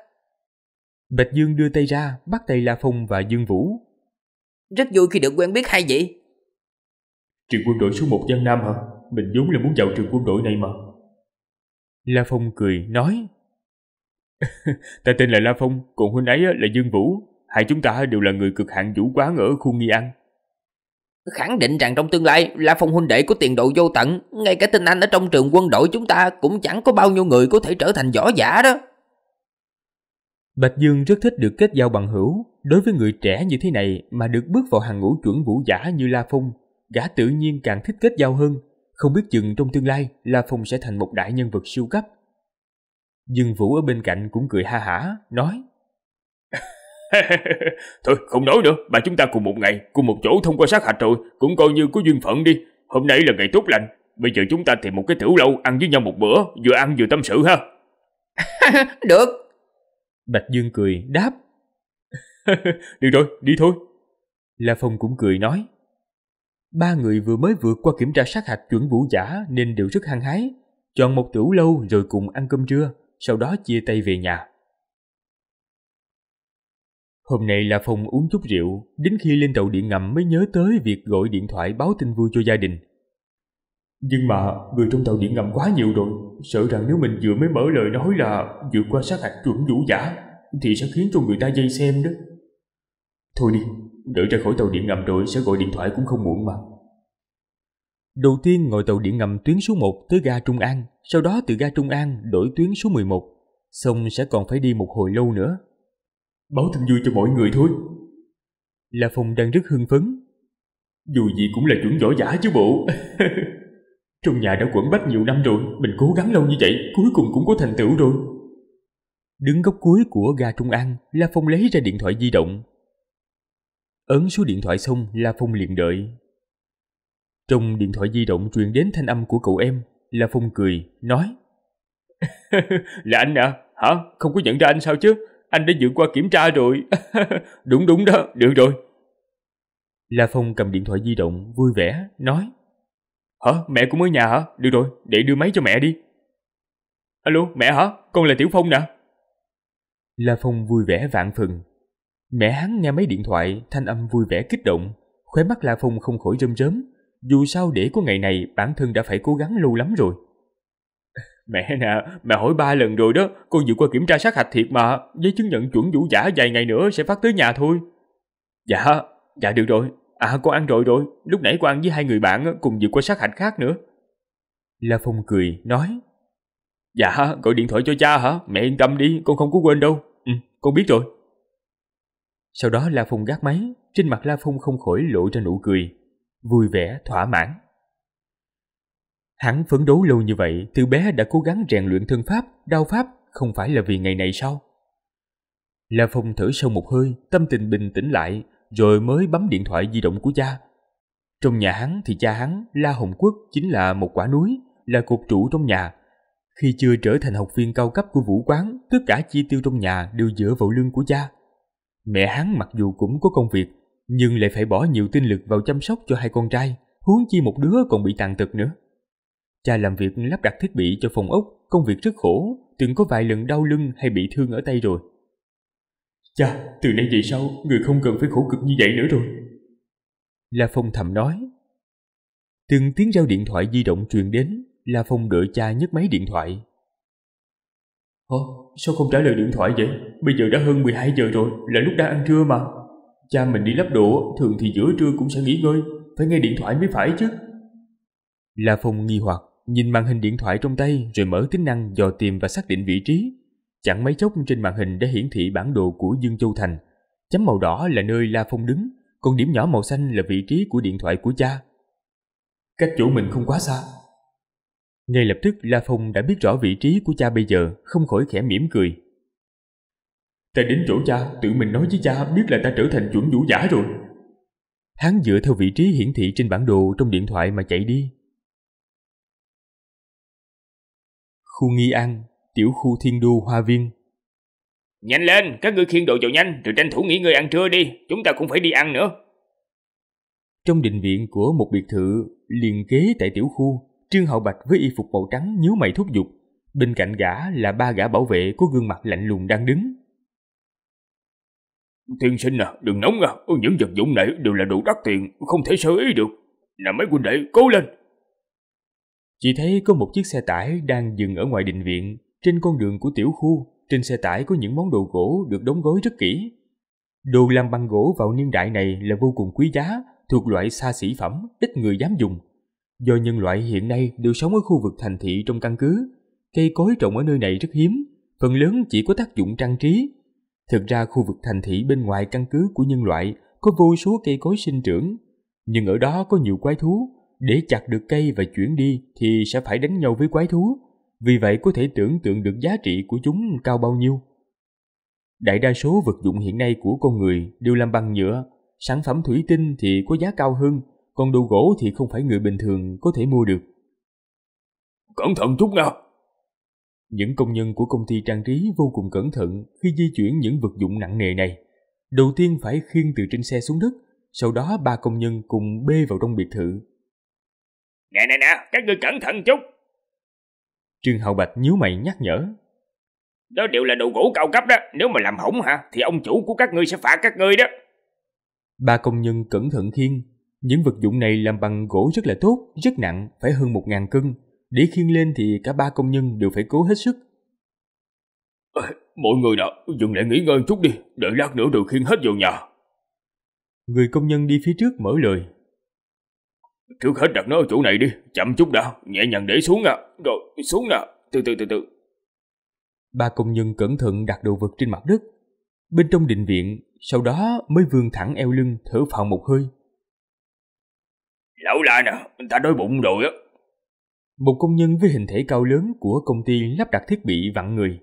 Bạch Dương đưa tay ra, bắt tay La Phong và Dương Vũ. Rất vui khi được quen biết hai vị. Trường quân đội số 1 Giang Nam hả? Mình vốn là muốn vào trường quân đội này mà. La Phong cười, nói. ta tên là La Phong, còn huynh ấy là Dương Vũ, hai chúng ta đều là người cực hạn vũ quán ở khu nghi an. Khẳng định rằng trong tương lai là phong huynh đệ có tiền độ vô tận, ngay cả tinh anh ở trong trường quân đội chúng ta cũng chẳng có bao nhiêu người có thể trở thành võ giả đó. Bạch Dương rất thích được kết giao bằng hữu, đối với người trẻ như thế này mà được bước vào hàng ngũ chuẩn vũ giả như La Phong, gã tự nhiên càng thích kết giao hơn, không biết chừng trong tương lai La Phong sẽ thành một đại nhân vật siêu cấp. Dương Vũ ở bên cạnh cũng cười ha hả, nói Thôi không nói nữa, bà chúng ta cùng một ngày, cùng một chỗ thông qua sát hạch rồi, cũng coi như có duyên phận đi. Hôm nay là ngày tốt lành, bây giờ chúng ta tìm một cái tiểu lâu ăn với nhau một bữa, vừa ăn vừa tâm sự ha. Được. Bạch Dương cười, đáp. Được rồi, đi thôi. La Phong cũng cười nói. Ba người vừa mới vượt qua kiểm tra sát hạch chuẩn vũ giả nên đều rất hăng hái. Chọn một tiểu lâu rồi cùng ăn cơm trưa, sau đó chia tay về nhà. Hôm nay là Phong uống chút rượu, đến khi lên tàu điện ngầm mới nhớ tới việc gọi điện thoại báo tin vui cho gia đình. Nhưng mà người trong tàu điện ngầm quá nhiều rồi, sợ rằng nếu mình vừa mới mở lời nói là vừa qua sát hạch chuẩn đủ giả, thì sẽ khiến cho người ta dây xem đó. Thôi đi, đợi ra khỏi tàu điện ngầm rồi sẽ gọi điện thoại cũng không muộn mà. Đầu tiên ngồi tàu điện ngầm tuyến số 1 tới ga Trung An, sau đó từ ga Trung An đổi tuyến số 11, xong sẽ còn phải đi một hồi lâu nữa báo tin vui cho mọi người thôi. Là Phùng đang rất hưng phấn. Dù gì cũng là chuẩn võ giả chứ bộ. Trong nhà đã quẩn bách nhiều năm rồi, mình cố gắng lâu như vậy, cuối cùng cũng có thành tựu rồi. Đứng góc cuối của ga Trung An, La Phong lấy ra điện thoại di động. Ấn số điện thoại xong, La Phong liền đợi. Trong điện thoại di động truyền đến thanh âm của cậu em, La Phong cười, nói Là anh à, hả? Không có nhận ra anh sao chứ? anh đã vượt qua kiểm tra rồi. đúng đúng đó, được rồi. La Phong cầm điện thoại di động vui vẻ, nói. Hả, mẹ cũng ở nhà hả? Được rồi, để đưa máy cho mẹ đi. Alo, mẹ hả? Con là Tiểu Phong nè. La Phong vui vẻ vạn phần. Mẹ hắn nghe máy điện thoại, thanh âm vui vẻ kích động. Khóe mắt La Phong không khỏi rơm rớm. Dù sao để có ngày này, bản thân đã phải cố gắng lâu lắm rồi. Mẹ nè, mẹ hỏi ba lần rồi đó, con vừa qua kiểm tra sát hạch thiệt mà, giấy chứng nhận chuẩn vũ giả vài ngày nữa sẽ phát tới nhà thôi. Dạ, dạ được rồi, à con ăn rồi rồi, lúc nãy con ăn với hai người bạn cùng vừa qua sát hạch khác nữa. La Phong cười, nói. Dạ, gọi điện thoại cho cha hả, mẹ yên tâm đi, con không có quên đâu. Ừ, con biết rồi. Sau đó La Phong gác máy, trên mặt La Phong không khỏi lộ ra nụ cười, vui vẻ, thỏa mãn. Hắn phấn đấu lâu như vậy, từ bé đã cố gắng rèn luyện thân pháp, đao pháp, không phải là vì ngày này sao? La Phong thở sâu một hơi, tâm tình bình tĩnh lại, rồi mới bấm điện thoại di động của cha. Trong nhà hắn thì cha hắn, La Hồng Quốc, chính là một quả núi, là cột trụ trong nhà. Khi chưa trở thành học viên cao cấp của vũ quán, tất cả chi tiêu trong nhà đều dựa vào lương của cha. Mẹ hắn mặc dù cũng có công việc, nhưng lại phải bỏ nhiều tinh lực vào chăm sóc cho hai con trai, huống chi một đứa còn bị tàn tật nữa. Cha làm việc lắp đặt thiết bị cho phòng ốc, công việc rất khổ, từng có vài lần đau lưng hay bị thương ở tay rồi. Cha, từ nay về sau, người không cần phải khổ cực như vậy nữa rồi. La Phong thầm nói. Từng tiếng giao điện thoại di động truyền đến, La Phong đợi cha nhấc máy điện thoại. Hả? Sao không trả lời điện thoại vậy? Bây giờ đã hơn 12 giờ rồi, là lúc đã ăn trưa mà. Cha mình đi lắp đồ, thường thì giữa trưa cũng sẽ nghỉ ngơi, phải nghe điện thoại mới phải chứ. La Phong nghi hoặc nhìn màn hình điện thoại trong tay rồi mở tính năng dò tìm và xác định vị trí. Chẳng mấy chốc trên màn hình đã hiển thị bản đồ của Dương Châu Thành. Chấm màu đỏ là nơi La Phong đứng, còn điểm nhỏ màu xanh là vị trí của điện thoại của cha. Cách chỗ mình không quá xa. Ngay lập tức La Phong đã biết rõ vị trí của cha bây giờ, không khỏi khẽ mỉm cười. Ta đến chỗ cha, tự mình nói với cha biết là ta trở thành chuẩn vũ giả rồi. Hắn dựa theo vị trí hiển thị trên bản đồ trong điện thoại mà chạy đi, khu Nghi An, tiểu khu Thiên Đô Hoa Viên. Nhanh lên, các ngươi khiêng đồ vào nhanh, rồi tranh thủ nghỉ ngơi ăn trưa đi, chúng ta cũng phải đi ăn nữa. Trong định viện của một biệt thự liền kế tại tiểu khu, Trương Hậu Bạch với y phục màu trắng nhíu mày thúc giục. Bên cạnh gã là ba gã bảo vệ có gương mặt lạnh lùng đang đứng. Tiên sinh à, đừng nóng à, những vật dụng này đều là đồ đắt tiền, không thể sơ ý được. Là mấy quân đệ, cố lên, chị thấy có một chiếc xe tải đang dừng ở ngoài định viện, trên con đường của tiểu khu, trên xe tải có những món đồ gỗ được đóng gói rất kỹ. Đồ làm bằng gỗ vào niên đại này là vô cùng quý giá, thuộc loại xa xỉ phẩm, ít người dám dùng. Do nhân loại hiện nay đều sống ở khu vực thành thị trong căn cứ, cây cối trồng ở nơi này rất hiếm, phần lớn chỉ có tác dụng trang trí. Thực ra khu vực thành thị bên ngoài căn cứ của nhân loại có vô số cây cối sinh trưởng, nhưng ở đó có nhiều quái thú, để chặt được cây và chuyển đi thì sẽ phải đánh nhau với quái thú, vì vậy có thể tưởng tượng được giá trị của chúng cao bao nhiêu. Đại đa số vật dụng hiện nay của con người đều làm bằng nhựa, sản phẩm thủy tinh thì có giá cao hơn, còn đồ gỗ thì không phải người bình thường có thể mua được. Cẩn thận chút nào! Những công nhân của công ty trang trí vô cùng cẩn thận khi di chuyển những vật dụng nặng nề này. Đầu tiên phải khiêng từ trên xe xuống đất, sau đó ba công nhân cùng bê vào trong biệt thự Nè nè nè, các ngươi cẩn thận chút. Trương Hậu Bạch nhíu mày nhắc nhở. Đó đều là đồ gỗ cao cấp đó, nếu mà làm hỏng hả, thì ông chủ của các ngươi sẽ phạt các ngươi đó. Ba công nhân cẩn thận khiêng, những vật dụng này làm bằng gỗ rất là tốt, rất nặng, phải hơn một ngàn cân. Để khiêng lên thì cả ba công nhân đều phải cố hết sức. mọi người đã dừng lại nghỉ ngơi chút đi, đợi lát nữa được khiêng hết vào nhà. Người công nhân đi phía trước mở lời. Trước hết đặt nó ở chỗ này đi, chậm chút đã, nhẹ nhàng để xuống à, rồi xuống nè từ từ từ từ. Ba công nhân cẩn thận đặt đồ vật trên mặt đất, bên trong định viện, sau đó mới vươn thẳng eo lưng thở phào một hơi. Lão la nè, ta đói bụng rồi á. Một công nhân với hình thể cao lớn của công ty lắp đặt thiết bị vặn người.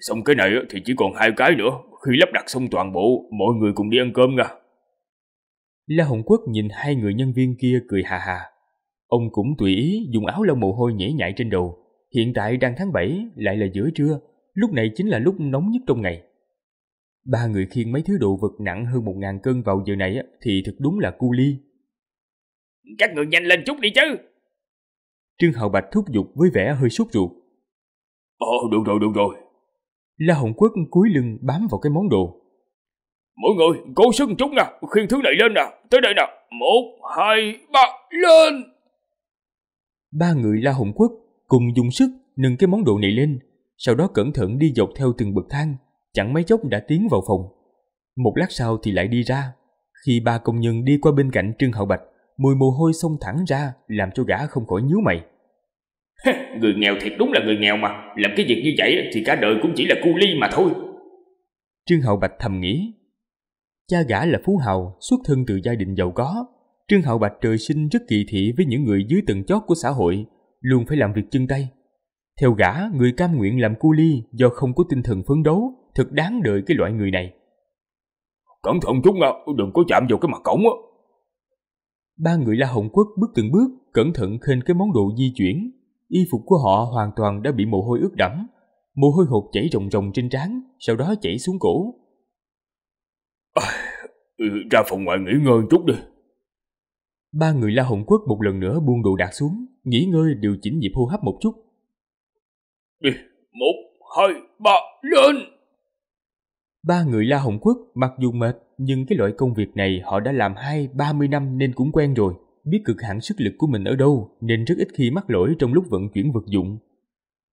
Xong cái này thì chỉ còn hai cái nữa, khi lắp đặt xong toàn bộ, mọi người cùng đi ăn cơm nha. La Hồng Quốc nhìn hai người nhân viên kia cười hà hà. Ông cũng tùy ý dùng áo lông mồ hôi nhễ nhại trên đầu. Hiện tại đang tháng 7, lại là giữa trưa, lúc này chính là lúc nóng nhất trong ngày. Ba người khiêng mấy thứ đồ vật nặng hơn một ngàn cân vào giờ này thì thật đúng là cu ly. Các người nhanh lên chút đi chứ! Trương Hào Bạch thúc giục với vẻ hơi sốt ruột. Ồ, được rồi, được rồi. La Hồng Quốc cúi lưng bám vào cái món đồ. Mọi người cố sức một chút nè, khiêng thứ này lên nè, tới đây nè, một, hai, ba, lên. Ba người La hùng Quốc cùng dùng sức nâng cái món đồ này lên, sau đó cẩn thận đi dọc theo từng bậc thang, chẳng mấy chốc đã tiến vào phòng. Một lát sau thì lại đi ra. Khi ba công nhân đi qua bên cạnh Trương hậu Bạch, mùi mồ hôi xông thẳng ra làm cho gã không khỏi nhíu mày. người nghèo thiệt đúng là người nghèo mà, làm cái việc như vậy thì cả đời cũng chỉ là cu ly mà thôi. Trương hậu Bạch thầm nghĩ, Cha gã là phú hào, xuất thân từ gia đình giàu có. Trương hậu Bạch trời sinh rất kỳ thị với những người dưới tầng chót của xã hội, luôn phải làm việc chân tay. Theo gã, người cam nguyện làm cu ly do không có tinh thần phấn đấu, thật đáng đợi cái loại người này. Cẩn thận chút à, đừng có chạm vào cái mặt cổng á. Ba người La Hồng Quốc bước từng bước, cẩn thận khênh cái món đồ di chuyển. Y phục của họ hoàn toàn đã bị mồ hôi ướt đẫm, mồ hôi hột chảy ròng ròng trên trán, sau đó chảy xuống cổ. À, ra phòng ngoại nghỉ ngơi chút đi. Ba người La Hồng Quốc một lần nữa buông đồ đạc xuống, nghỉ ngơi điều chỉnh nhịp hô hấp một chút. Đi, một, hai, ba, lên! Ba người La Hồng Quốc mặc dù mệt, nhưng cái loại công việc này họ đã làm hai ba mươi năm nên cũng quen rồi, biết cực hạn sức lực của mình ở đâu nên rất ít khi mắc lỗi trong lúc vận chuyển vật dụng.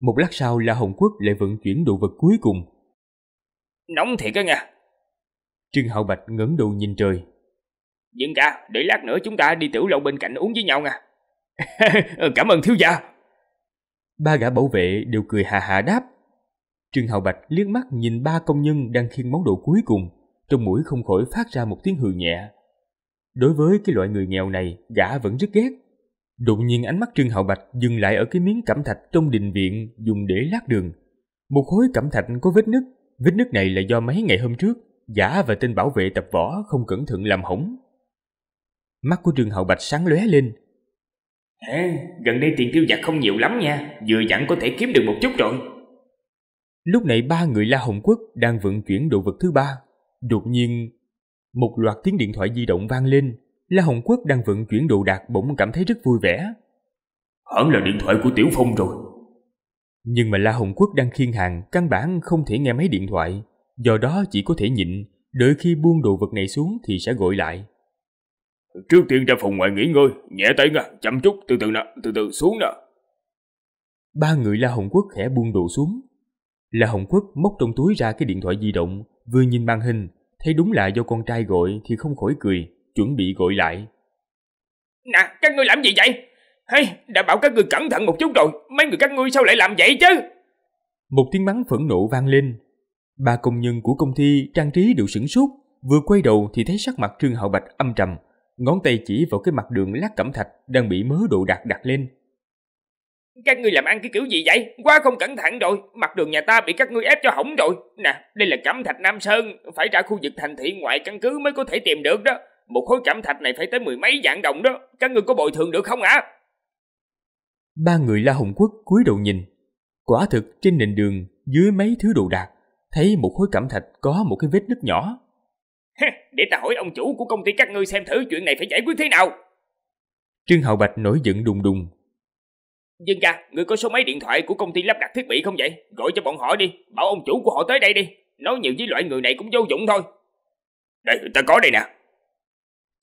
Một lát sau La Hồng Quốc lại vận chuyển đồ vật cuối cùng. Nóng thiệt á nha, Trương Hậu Bạch ngẩng đầu nhìn trời. Dương ca, để lát nữa chúng ta đi tiểu lầu bên cạnh uống với nhau nha. Ừ, cảm ơn thiếu gia. Ba gã bảo vệ đều cười hà hà đáp. Trương Hậu Bạch liếc mắt nhìn ba công nhân đang khiêng món đồ cuối cùng, trong mũi không khỏi phát ra một tiếng hừ nhẹ. Đối với cái loại người nghèo này, gã vẫn rất ghét. Đột nhiên ánh mắt Trương Hậu Bạch dừng lại ở cái miếng cẩm thạch trong đình viện dùng để lát đường. Một khối cẩm thạch có vết nứt, vết nứt này là do mấy ngày hôm trước giả và tên bảo vệ tập võ không cẩn thận làm hỏng. Mắt của trường Hậu Bạch sáng lóe lên. À, gần đây tiền tiêu giặt không nhiều lắm nha, vừa dặn có thể kiếm được một chút rồi. Lúc này ba người La Hồng Quốc đang vận chuyển đồ vật thứ ba. Đột nhiên, một loạt tiếng điện thoại di động vang lên. La Hồng Quốc đang vận chuyển đồ đạc bỗng cảm thấy rất vui vẻ. Hẳn là điện thoại của Tiểu Phong rồi. Nhưng mà La Hồng Quốc đang khiên hàng, căn bản không thể nghe máy điện thoại, do đó chỉ có thể nhịn, đợi khi buông đồ vật này xuống thì sẽ gọi lại. Trước tiên ra phòng ngoài nghỉ ngơi, nhẹ tay nha, chậm chút, từ từ nè, từ từ xuống nè. Ba người La Hồng Quốc khẽ buông đồ xuống. La Hồng Quốc móc trong túi ra cái điện thoại di động, vừa nhìn màn hình, thấy đúng là do con trai gọi thì không khỏi cười, chuẩn bị gọi lại. Nè, các ngươi làm gì vậy? Hay, đã bảo các ngươi cẩn thận một chút rồi, mấy người các ngươi sao lại làm vậy chứ? Một tiếng mắng phẫn nộ vang lên, Ba công nhân của công ty trang trí đều sửng sốt, vừa quay đầu thì thấy sắc mặt Trương Hạo Bạch âm trầm, ngón tay chỉ vào cái mặt đường lát cẩm thạch đang bị mớ đồ đạc đặt lên. Các ngươi làm ăn cái kiểu gì vậy? Quá không cẩn thận rồi, mặt đường nhà ta bị các ngươi ép cho hỏng rồi. Nè, đây là cẩm thạch Nam Sơn, phải ra khu vực thành thị ngoại căn cứ mới có thể tìm được đó. Một khối cẩm thạch này phải tới mười mấy vạn đồng đó, các ngươi có bồi thường được không ạ? Ba người La hùng Quốc cúi đầu nhìn, quả thực trên nền đường dưới mấy thứ đồ đạc thấy một khối cẩm thạch có một cái vết nứt nhỏ. để ta hỏi ông chủ của công ty các ngươi xem thử chuyện này phải giải quyết thế nào. Trương Hạo Bạch nổi giận đùng đùng. Dương ca, ngươi có số máy điện thoại của công ty lắp đặt thiết bị không vậy? Gọi cho bọn họ đi, bảo ông chủ của họ tới đây đi. Nói nhiều với loại người này cũng vô dụng thôi. Đây, ta có đây nè.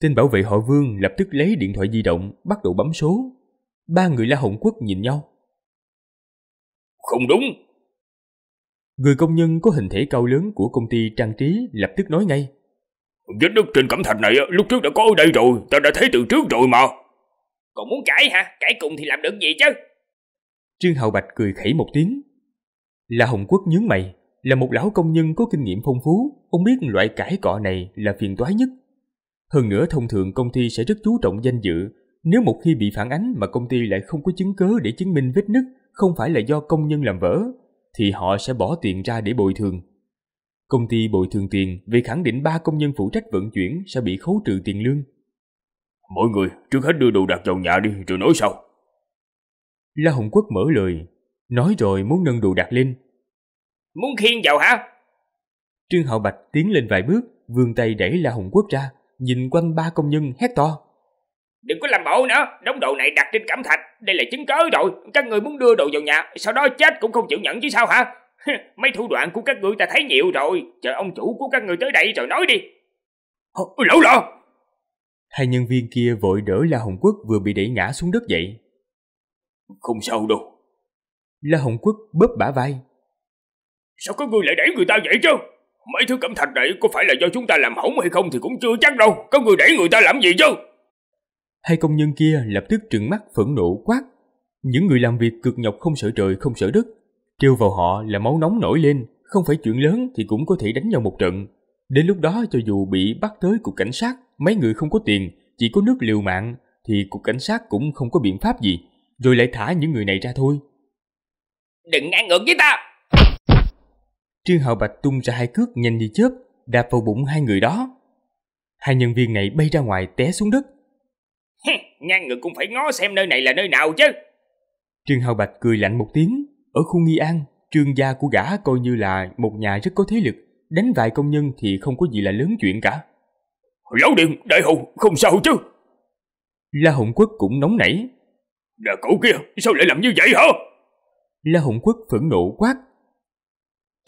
Tên bảo vệ họ Vương lập tức lấy điện thoại di động, bắt đầu bấm số. Ba người La Hồng Quốc nhìn nhau. Không đúng, Người công nhân có hình thể cao lớn của công ty trang trí lập tức nói ngay. Vết đất trên cẩm thạch này lúc trước đã có ở đây rồi, ta đã thấy từ trước rồi mà. Còn muốn cãi hả? Cãi cùng thì làm được gì chứ? Trương Hào Bạch cười khẩy một tiếng. Là Hồng Quốc nhướng mày, là một lão công nhân có kinh nghiệm phong phú, ông biết loại cãi cọ này là phiền toái nhất. Hơn nữa thông thường công ty sẽ rất chú trọng danh dự, nếu một khi bị phản ánh mà công ty lại không có chứng cứ để chứng minh vết nứt không phải là do công nhân làm vỡ, thì họ sẽ bỏ tiền ra để bồi thường. Công ty bồi thường tiền vì khẳng định ba công nhân phụ trách vận chuyển sẽ bị khấu trừ tiền lương. Mọi người trước hết đưa đồ đạc vào nhà đi rồi nói sau. La Hùng Quốc mở lời, nói rồi muốn nâng đồ đạc lên. Muốn khiên vào hả? Trương Hạo Bạch tiến lên vài bước, vươn tay đẩy La Hùng Quốc ra, nhìn quanh ba công nhân hét to. Đừng có làm bộ nữa, đống đồ này đặt trên cẩm thạch, đây là chứng cớ rồi. Các người muốn đưa đồ vào nhà, sau đó chết cũng không chịu nhận chứ sao hả? Mấy thủ đoạn của các người ta thấy nhiều rồi, chờ ông chủ của các người tới đây rồi nói đi. Ôi lỗ lộ! Hai nhân viên kia vội đỡ La Hồng Quốc vừa bị đẩy ngã xuống đất dậy. Không sao đâu. La Hồng Quốc bóp bả vai. Sao có người lại đẩy người ta vậy chứ? Mấy thứ cẩm thạch này có phải là do chúng ta làm hỏng hay không thì cũng chưa chắc đâu. Có người đẩy người ta làm gì chứ? Hai công nhân kia lập tức trừng mắt phẫn nộ quát. Những người làm việc cực nhọc không sợ trời không sợ đất. Trêu vào họ là máu nóng nổi lên, không phải chuyện lớn thì cũng có thể đánh nhau một trận. Đến lúc đó cho dù bị bắt tới cục cảnh sát, mấy người không có tiền, chỉ có nước liều mạng, thì cục cảnh sát cũng không có biện pháp gì, rồi lại thả những người này ra thôi. Đừng ngang ngược với ta! Trương Hạo Bạch tung ra hai cước nhanh như chớp, đạp vào bụng hai người đó. Hai nhân viên này bay ra ngoài té xuống đất, nhan người cũng phải ngó xem nơi này là nơi nào chứ. Trương Hào Bạch cười lạnh một tiếng. Ở khu Nghi An, trương gia của gã coi như là một nhà rất có thế lực. Đánh vài công nhân thì không có gì là lớn chuyện cả. Lão Điện, Đại Hùng, không sao chứ. La Hùng Quốc cũng nóng nảy. Đà cậu kia, sao lại làm như vậy hả? La Hùng Quốc phẫn nộ quát.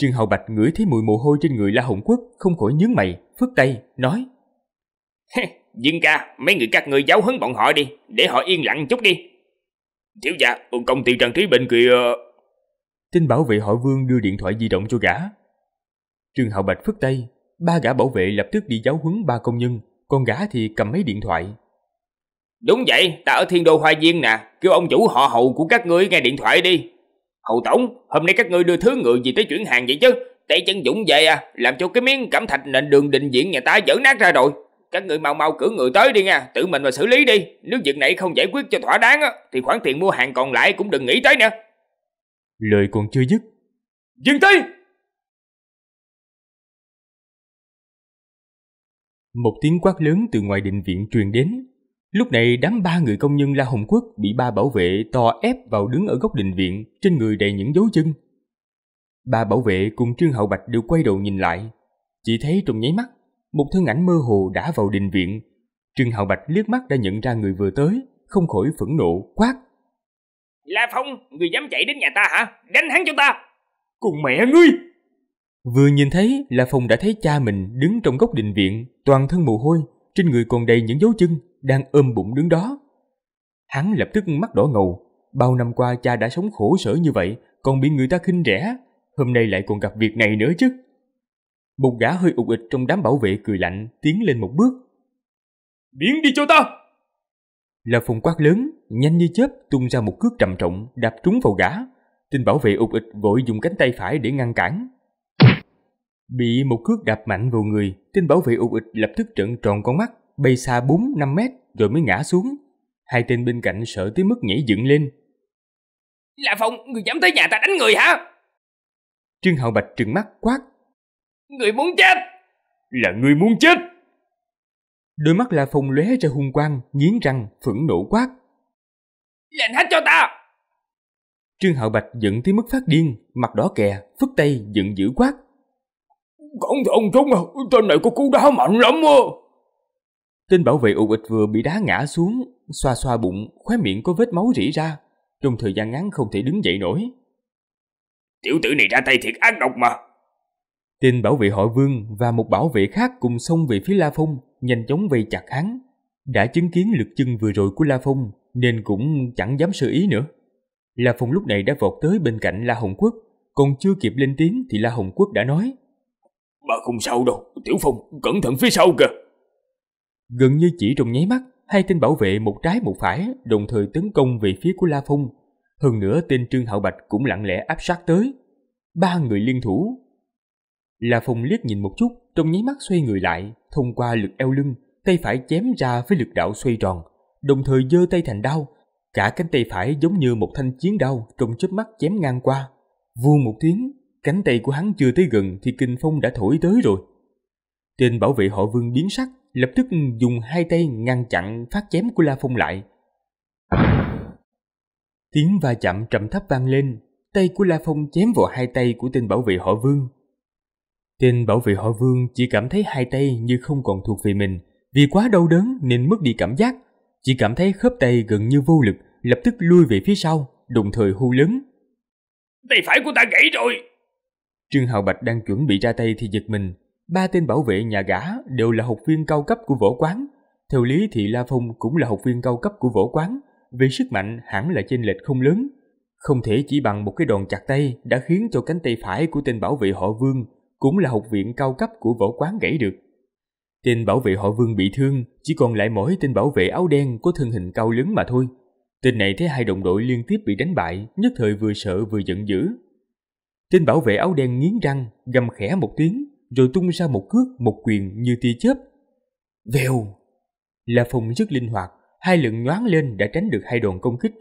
Trương Hào Bạch ngửi thấy mùi mồ hôi trên người La Hùng Quốc, không khỏi nhướng mày, phất tay, nói. Dương ca, mấy người các ngươi giáo hấn bọn họ đi, để họ yên lặng chút đi. Thiếu gia, công ty Trần trí bên kia... Tin bảo vệ họ Vương đưa điện thoại di động cho gã. Trường Hạo Bạch phất tay, ba gã bảo vệ lập tức đi giáo huấn ba công nhân, còn gã thì cầm mấy điện thoại. Đúng vậy, ta ở Thiên Đô Hoa Viên nè, kêu ông chủ họ Hậu của các ngươi nghe điện thoại đi. Hậu tổng, hôm nay các ngươi đưa thứ người gì tới chuyển hàng vậy chứ? Tẩy chân Dũng về à, làm cho cái miếng cẩm thạch nền đường định diện nhà ta dở nát ra rồi các người mau mau cử người tới đi nha tự mình mà xử lý đi nếu việc này không giải quyết cho thỏa đáng á thì khoản tiền mua hàng còn lại cũng đừng nghĩ tới nữa lời còn chưa dứt dừng tay một tiếng quát lớn từ ngoài định viện truyền đến lúc này đám ba người công nhân la hồng quốc bị ba bảo vệ to ép vào đứng ở góc định viện trên người đầy những dấu chân ba bảo vệ cùng trương hậu bạch đều quay đầu nhìn lại chỉ thấy trong nháy mắt một thân ảnh mơ hồ đã vào đình viện. Trương Hạo Bạch liếc mắt đã nhận ra người vừa tới, không khỏi phẫn nộ, quát. La Phong, người dám chạy đến nhà ta hả? Đánh hắn cho ta! Cùng mẹ ngươi! Vừa nhìn thấy, La Phong đã thấy cha mình đứng trong góc đình viện, toàn thân mồ hôi, trên người còn đầy những dấu chân, đang ôm bụng đứng đó. Hắn lập tức mắt đỏ ngầu, bao năm qua cha đã sống khổ sở như vậy, còn bị người ta khinh rẻ, hôm nay lại còn gặp việc này nữa chứ. Một gã hơi ục ịch trong đám bảo vệ cười lạnh tiến lên một bước. Biến đi cho ta! Là phùng quát lớn, nhanh như chớp tung ra một cước trầm trọng đạp trúng vào gã. Tên bảo vệ ục ịch vội dùng cánh tay phải để ngăn cản. Bị một cước đạp mạnh vào người, tên bảo vệ ục ịch lập tức trợn tròn con mắt, bay xa 4-5 mét rồi mới ngã xuống. Hai tên bên cạnh sợ tới mức nhảy dựng lên. Là Phong, người dám tới nhà ta đánh người hả? Trương hậu Bạch trừng mắt quát Người muốn chết! Là người muốn chết! Đôi mắt La Phong lóe ra hung quang, nghiến răng, phẫn nộ quát. Lệnh hết cho ta! Trương Hạo Bạch giận tới mức phát điên, mặt đỏ kè, phất tay, giận dữ quát. Cẩn thận chúng à, tên này có cú đá mạnh lắm á. Tên bảo vệ ụ ịch vừa bị đá ngã xuống, xoa xoa bụng, khóe miệng có vết máu rỉ ra, trong thời gian ngắn không thể đứng dậy nổi. Tiểu tử này ra tay thiệt ác độc mà, Tên bảo vệ họ Vương và một bảo vệ khác cùng xông về phía La Phong, nhanh chóng vây chặt hắn. Đã chứng kiến lực chân vừa rồi của La Phong nên cũng chẳng dám sơ ý nữa. La Phong lúc này đã vọt tới bên cạnh La Hồng Quốc, còn chưa kịp lên tiếng thì La Hồng Quốc đã nói Bà không sao đâu, Tiểu Phong, cẩn thận phía sau kìa. Gần như chỉ trong nháy mắt, hai tên bảo vệ một trái một phải đồng thời tấn công về phía của La Phong. Hơn nữa tên Trương Hạo Bạch cũng lặng lẽ áp sát tới. Ba người liên thủ La Phong liếc nhìn một chút, trong nháy mắt xoay người lại, thông qua lực eo lưng, tay phải chém ra với lực đạo xoay tròn, đồng thời giơ tay thành đao, cả cánh tay phải giống như một thanh chiến đao trong chớp mắt chém ngang qua. Vuông một tiếng, cánh tay của hắn chưa tới gần thì kinh phong đã thổi tới rồi. Tên bảo vệ họ Vương biến sắc, lập tức dùng hai tay ngăn chặn phát chém của La Phong lại. Tiếng va chạm trầm thấp vang lên, tay của La Phong chém vào hai tay của tên bảo vệ họ Vương, Tên bảo vệ họ Vương chỉ cảm thấy hai tay như không còn thuộc về mình, vì quá đau đớn nên mất đi cảm giác, chỉ cảm thấy khớp tay gần như vô lực, lập tức lui về phía sau, đồng thời hô lớn. Tay phải của ta gãy rồi! Trương Hào Bạch đang chuẩn bị ra tay thì giật mình, ba tên bảo vệ nhà gã đều là học viên cao cấp của võ quán. Theo lý thì La Phong cũng là học viên cao cấp của võ quán, vì sức mạnh hẳn là chênh lệch không lớn. Không thể chỉ bằng một cái đòn chặt tay đã khiến cho cánh tay phải của tên bảo vệ họ Vương cũng là học viện cao cấp của võ quán gãy được. Tên bảo vệ họ Vương bị thương, chỉ còn lại mỗi tên bảo vệ áo đen có thân hình cao lớn mà thôi. Tên này thấy hai đồng đội liên tiếp bị đánh bại, nhất thời vừa sợ vừa giận dữ. Tên bảo vệ áo đen nghiến răng, gầm khẽ một tiếng, rồi tung ra một cước, một quyền như tia chớp. Vèo! La Phong rất linh hoạt, hai lần nhoáng lên đã tránh được hai đòn công kích,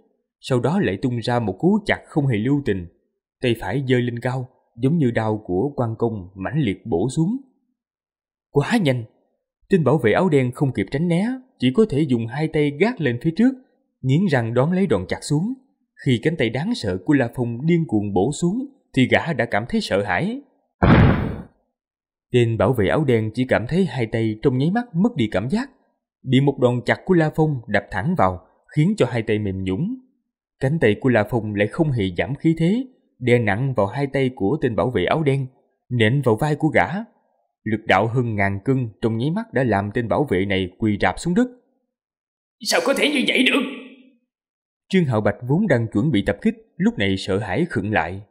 sau đó lại tung ra một cú chặt không hề lưu tình. Tay phải giơ lên cao, giống như đau của quan công mãnh liệt bổ xuống. Quá nhanh, tên bảo vệ áo đen không kịp tránh né, chỉ có thể dùng hai tay gác lên phía trước, nghiến răng đón lấy đòn chặt xuống. Khi cánh tay đáng sợ của La Phong điên cuồng bổ xuống, thì gã đã cảm thấy sợ hãi. Tên bảo vệ áo đen chỉ cảm thấy hai tay trong nháy mắt mất đi cảm giác, bị một đòn chặt của La Phong đập thẳng vào, khiến cho hai tay mềm nhũn. Cánh tay của La Phong lại không hề giảm khí thế, đè nặng vào hai tay của tên bảo vệ áo đen, nện vào vai của gã. Lực đạo hơn ngàn cân trong nháy mắt đã làm tên bảo vệ này quỳ rạp xuống đất. Sao có thể như vậy được? Trương Hạo Bạch vốn đang chuẩn bị tập kích, lúc này sợ hãi khựng lại.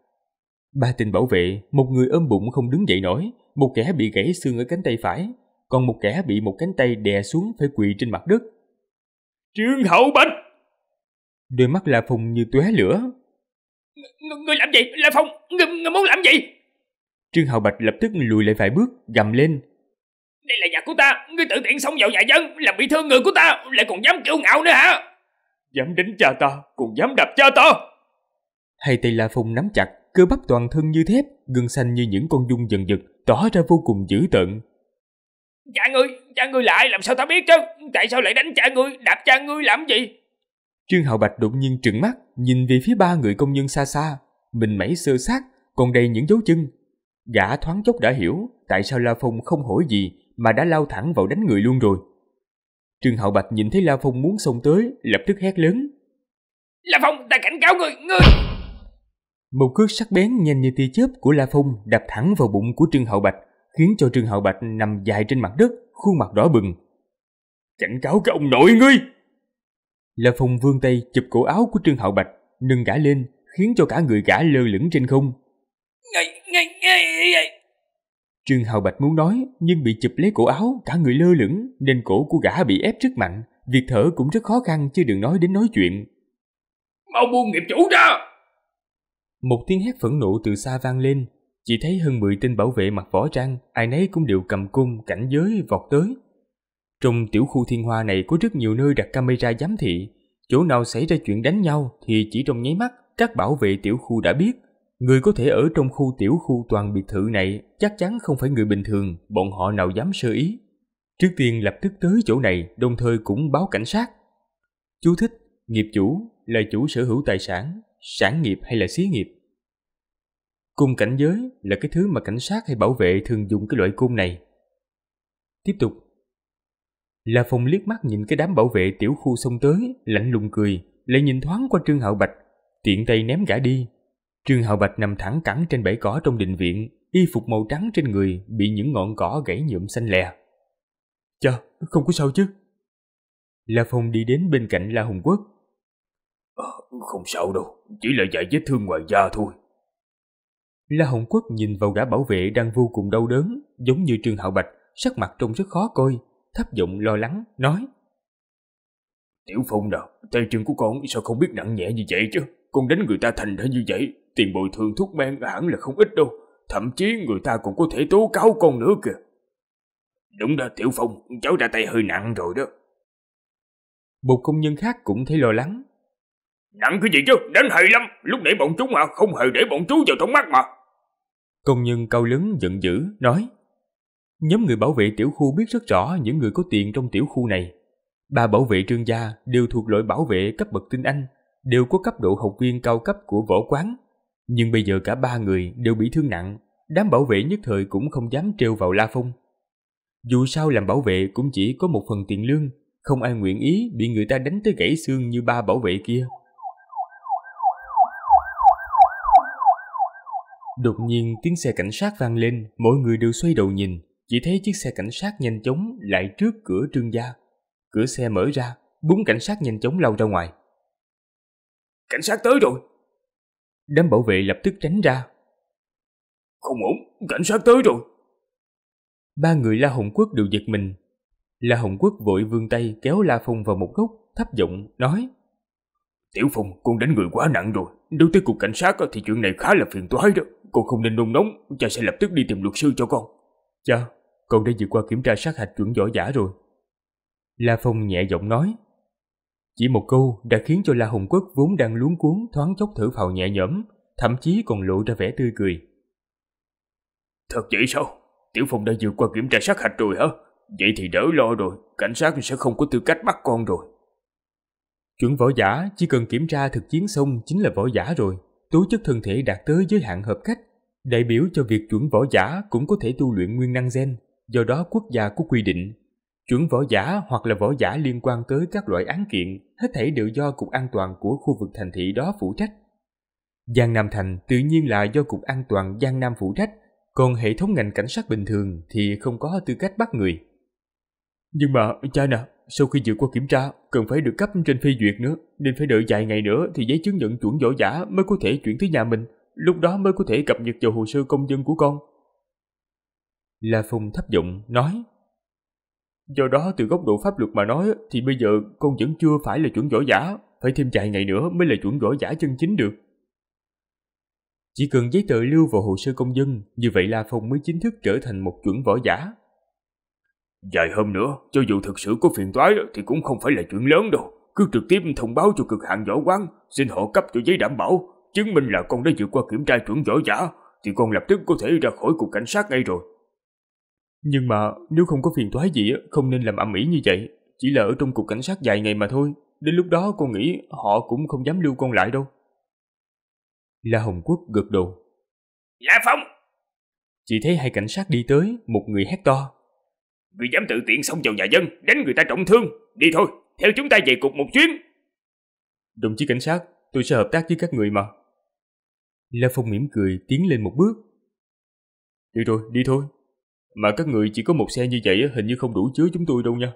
Ba tên bảo vệ, một người ôm bụng không đứng dậy nổi, một kẻ bị gãy xương ở cánh tay phải, còn một kẻ bị một cánh tay đè xuống phải quỳ trên mặt đất. Trương Hậu Bạch! Đôi mắt La Phùng như tóe lửa, Ng ngươi làm gì? Lê Phong, người ngươi muốn làm gì? Trương Hậu Bạch lập tức lùi lại vài bước, gầm lên. Đây là nhà của ta, ngươi tự tiện xông vào nhà dân, làm bị thương người của ta, lại còn dám kiêu ngạo nữa hả? Dám đánh cha ta, còn dám đập cha ta. Hai tay La Phong nắm chặt, cơ bắp toàn thân như thép, gân xanh như những con dung dần dật tỏ ra vô cùng dữ tợn. Cha ngươi, cha ngươi lại làm sao ta biết chứ? Tại sao lại đánh cha ngươi, đạp cha ngươi làm gì? Trương Hạo Bạch đột nhiên trừng mắt, nhìn về phía ba người công nhân xa xa, mình mẩy sơ sát, còn đầy những dấu chân. Gã thoáng chốc đã hiểu tại sao La Phong không hỏi gì mà đã lao thẳng vào đánh người luôn rồi. Trương Hạo Bạch nhìn thấy La Phong muốn xông tới, lập tức hét lớn. La Phong, ta cảnh cáo người, người! Một cước sắc bén nhanh như tia chớp của La Phong đập thẳng vào bụng của Trương Hạo Bạch, khiến cho Trương Hạo Bạch nằm dài trên mặt đất, khuôn mặt đỏ bừng. Cảnh cáo cái ông nội ngươi! là phùng vươn tay chụp cổ áo của Trương Hạo Bạch, nâng gã lên, khiến cho cả người gã lơ lửng trên không. Ngay, ngay, ngay, ngay. Trương Hạo Bạch muốn nói nhưng bị chụp lấy cổ áo, cả người lơ lửng nên cổ của gã bị ép rất mạnh, việc thở cũng rất khó khăn chứ đừng nói đến nói chuyện. Mau buông nghiệp chủ ra! Một tiếng hét phẫn nộ từ xa vang lên, chỉ thấy hơn mười tên bảo vệ mặc võ trang, ai nấy cũng đều cầm cung cảnh giới vọt tới, trong tiểu khu thiên hoa này có rất nhiều nơi đặt camera giám thị. Chỗ nào xảy ra chuyện đánh nhau thì chỉ trong nháy mắt các bảo vệ tiểu khu đã biết. Người có thể ở trong khu tiểu khu toàn biệt thự này chắc chắn không phải người bình thường, bọn họ nào dám sơ ý. Trước tiên lập tức tới chỗ này, đồng thời cũng báo cảnh sát. Chú thích, nghiệp chủ là chủ sở hữu tài sản, sản nghiệp hay là xí nghiệp. Cung cảnh giới là cái thứ mà cảnh sát hay bảo vệ thường dùng cái loại cung này. Tiếp tục, La Phong liếc mắt nhìn cái đám bảo vệ tiểu khu xông tới, lạnh lùng cười, lại nhìn thoáng qua Trương Hạo Bạch, tiện tay ném gã đi. Trương Hạo Bạch nằm thẳng cẳng trên bãi cỏ trong đình viện, y phục màu trắng trên người bị những ngọn cỏ gãy nhuộm xanh lè. Chờ, không có sao chứ? La Phong đi đến bên cạnh La Hùng Quốc. À, không sao đâu, chỉ là vài vết thương ngoài da thôi. La Hồng Quốc nhìn vào gã bảo vệ đang vô cùng đau đớn, giống như Trương Hạo Bạch, sắc mặt trông rất khó coi, Thấp giọng lo lắng, nói. Tiểu Phong nào, tay chân của con sao không biết nặng nhẹ như vậy chứ? Con đánh người ta thành ra như vậy, tiền bồi thường thuốc men hẳn là không ít đâu. Thậm chí người ta còn có thể tố cáo con nữa kìa. Đúng đó Tiểu Phong, cháu ra tay hơi nặng rồi đó. Một công nhân khác cũng thấy lo lắng. Nặng cái gì chứ, đánh hay lắm, lúc nãy bọn chúng mà không hề để bọn chú vào thống mắt mà. Công nhân cao lớn giận dữ, nói. Nhóm người bảo vệ tiểu khu biết rất rõ những người có tiền trong tiểu khu này. Ba bảo vệ trương gia đều thuộc loại bảo vệ cấp bậc tinh anh, đều có cấp độ học viên cao cấp của võ quán. Nhưng bây giờ cả ba người đều bị thương nặng, đám bảo vệ nhất thời cũng không dám trêu vào La Phong. Dù sao làm bảo vệ cũng chỉ có một phần tiền lương, không ai nguyện ý bị người ta đánh tới gãy xương như ba bảo vệ kia. Đột nhiên tiếng xe cảnh sát vang lên, mọi người đều xoay đầu nhìn, chỉ thấy chiếc xe cảnh sát nhanh chóng lại trước cửa trương gia. Cửa xe mở ra, bốn cảnh sát nhanh chóng lao ra ngoài. Cảnh sát tới rồi! Đám bảo vệ lập tức tránh ra. Không ổn, cảnh sát tới rồi! Ba người La Hồng Quốc đều giật mình. La Hồng Quốc vội vươn tay kéo La Phong vào một góc, thấp giọng nói. Tiểu Phong, con đánh người quá nặng rồi. đối tới cục cảnh sát thì chuyện này khá là phiền toái đó. Con không nên nôn nóng, cha sẽ lập tức đi tìm luật sư cho con. Cha, cậu đã vượt qua kiểm tra sát hạch chuẩn võ giả rồi. La Phong nhẹ giọng nói. Chỉ một câu đã khiến cho La Hồng Quốc vốn đang luống cuốn thoáng chốc thở phào nhẹ nhõm, thậm chí còn lộ ra vẻ tươi cười. Thật vậy sao? Tiểu Phong đã vượt qua kiểm tra sát hạch rồi hả? Vậy thì đỡ lo rồi, cảnh sát sẽ không có tư cách bắt con rồi. Chuẩn võ giả chỉ cần kiểm tra thực chiến xong chính là võ giả rồi, tố chất thân thể đạt tới giới hạn hợp cách, đại biểu cho việc chuẩn võ giả cũng có thể tu luyện nguyên năng gen, do đó quốc gia có quy định chuẩn võ giả hoặc là võ giả liên quan tới các loại án kiện hết thảy đều do cục an toàn của khu vực thành thị đó phụ trách giang nam thành tự nhiên là do cục an toàn giang nam phụ trách còn hệ thống ngành cảnh sát bình thường thì không có tư cách bắt người nhưng mà cha nè sau khi vượt qua kiểm tra cần phải được cấp trên phê duyệt nữa nên phải đợi vài ngày nữa thì giấy chứng nhận chuẩn võ giả mới có thể chuyển tới nhà mình lúc đó mới có thể cập nhật vào hồ sơ công dân của con La Phong thấp giọng nói. Do đó từ góc độ pháp luật mà nói thì bây giờ con vẫn chưa phải là chuẩn võ giả, phải thêm vài ngày nữa mới là chuẩn võ giả chân chính được. Chỉ cần giấy tờ lưu vào hồ sơ công dân, như vậy La Phong mới chính thức trở thành một chuẩn võ giả. Dài hôm nữa, cho dù thực sự có phiền toái thì cũng không phải là chuyện lớn đâu. Cứ trực tiếp thông báo cho cực hạn võ quán, xin họ cấp cho giấy đảm bảo, chứng minh là con đã vượt qua kiểm tra chuẩn võ giả, thì con lập tức có thể ra khỏi cục cảnh sát ngay rồi. Nhưng mà nếu không có phiền toái gì không nên làm ầm ĩ như vậy. Chỉ là ở trong cục cảnh sát vài ngày mà thôi. Đến lúc đó con nghĩ họ cũng không dám lưu con lại đâu. La Hồng Quốc gật đầu. La dạ, Phong! Chỉ thấy hai cảnh sát đi tới, một người hét to. vì dám tự tiện xông vào nhà dân, đánh người ta trọng thương. Đi thôi, theo chúng ta về cục một chuyến. Đồng chí cảnh sát, tôi sẽ hợp tác với các người mà. La Phong mỉm cười tiến lên một bước. Được rồi, đi thôi. Mà các người chỉ có một xe như vậy hình như không đủ chứa chúng tôi đâu nha.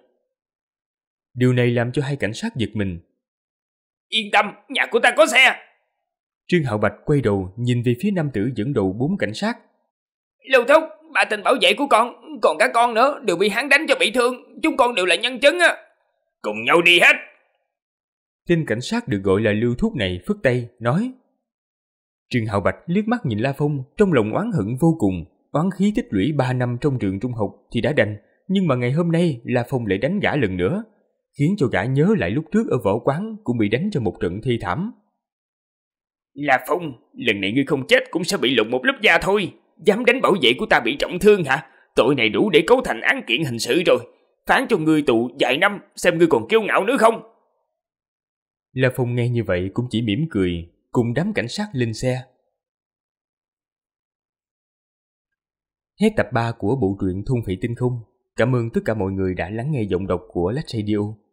Điều này làm cho hai cảnh sát giật mình. Yên tâm, nhà của ta có xe. Trương Hạo Bạch quay đầu nhìn về phía nam tử dẫn đầu bốn cảnh sát. Lưu Thúc, ba tên bảo vệ của con, còn cả con nữa đều bị hắn đánh cho bị thương. Chúng con đều là nhân chứng á. Cùng nhau đi hết. Tên cảnh sát được gọi là Lưu Thúc này phất tay, nói. Trương Hạo Bạch liếc mắt nhìn La Phong trong lòng oán hận vô cùng oán khí tích lũy 3 năm trong trường trung học thì đã đành, nhưng mà ngày hôm nay là Phong lại đánh gã lần nữa, khiến cho gã nhớ lại lúc trước ở võ quán cũng bị đánh cho một trận thi thảm. Là Phong, lần này ngươi không chết cũng sẽ bị lụng một lớp da thôi, dám đánh bảo vệ của ta bị trọng thương hả? Tội này đủ để cấu thành án kiện hình sự rồi, phán cho ngươi tù dài năm xem ngươi còn kiêu ngạo nữa không? La Phong nghe như vậy cũng chỉ mỉm cười, cùng đám cảnh sát lên xe Hết tập 3 của bộ truyện Thung Phỉ Tinh Khung. Cảm ơn tất cả mọi người đã lắng nghe giọng đọc của Lách Radio.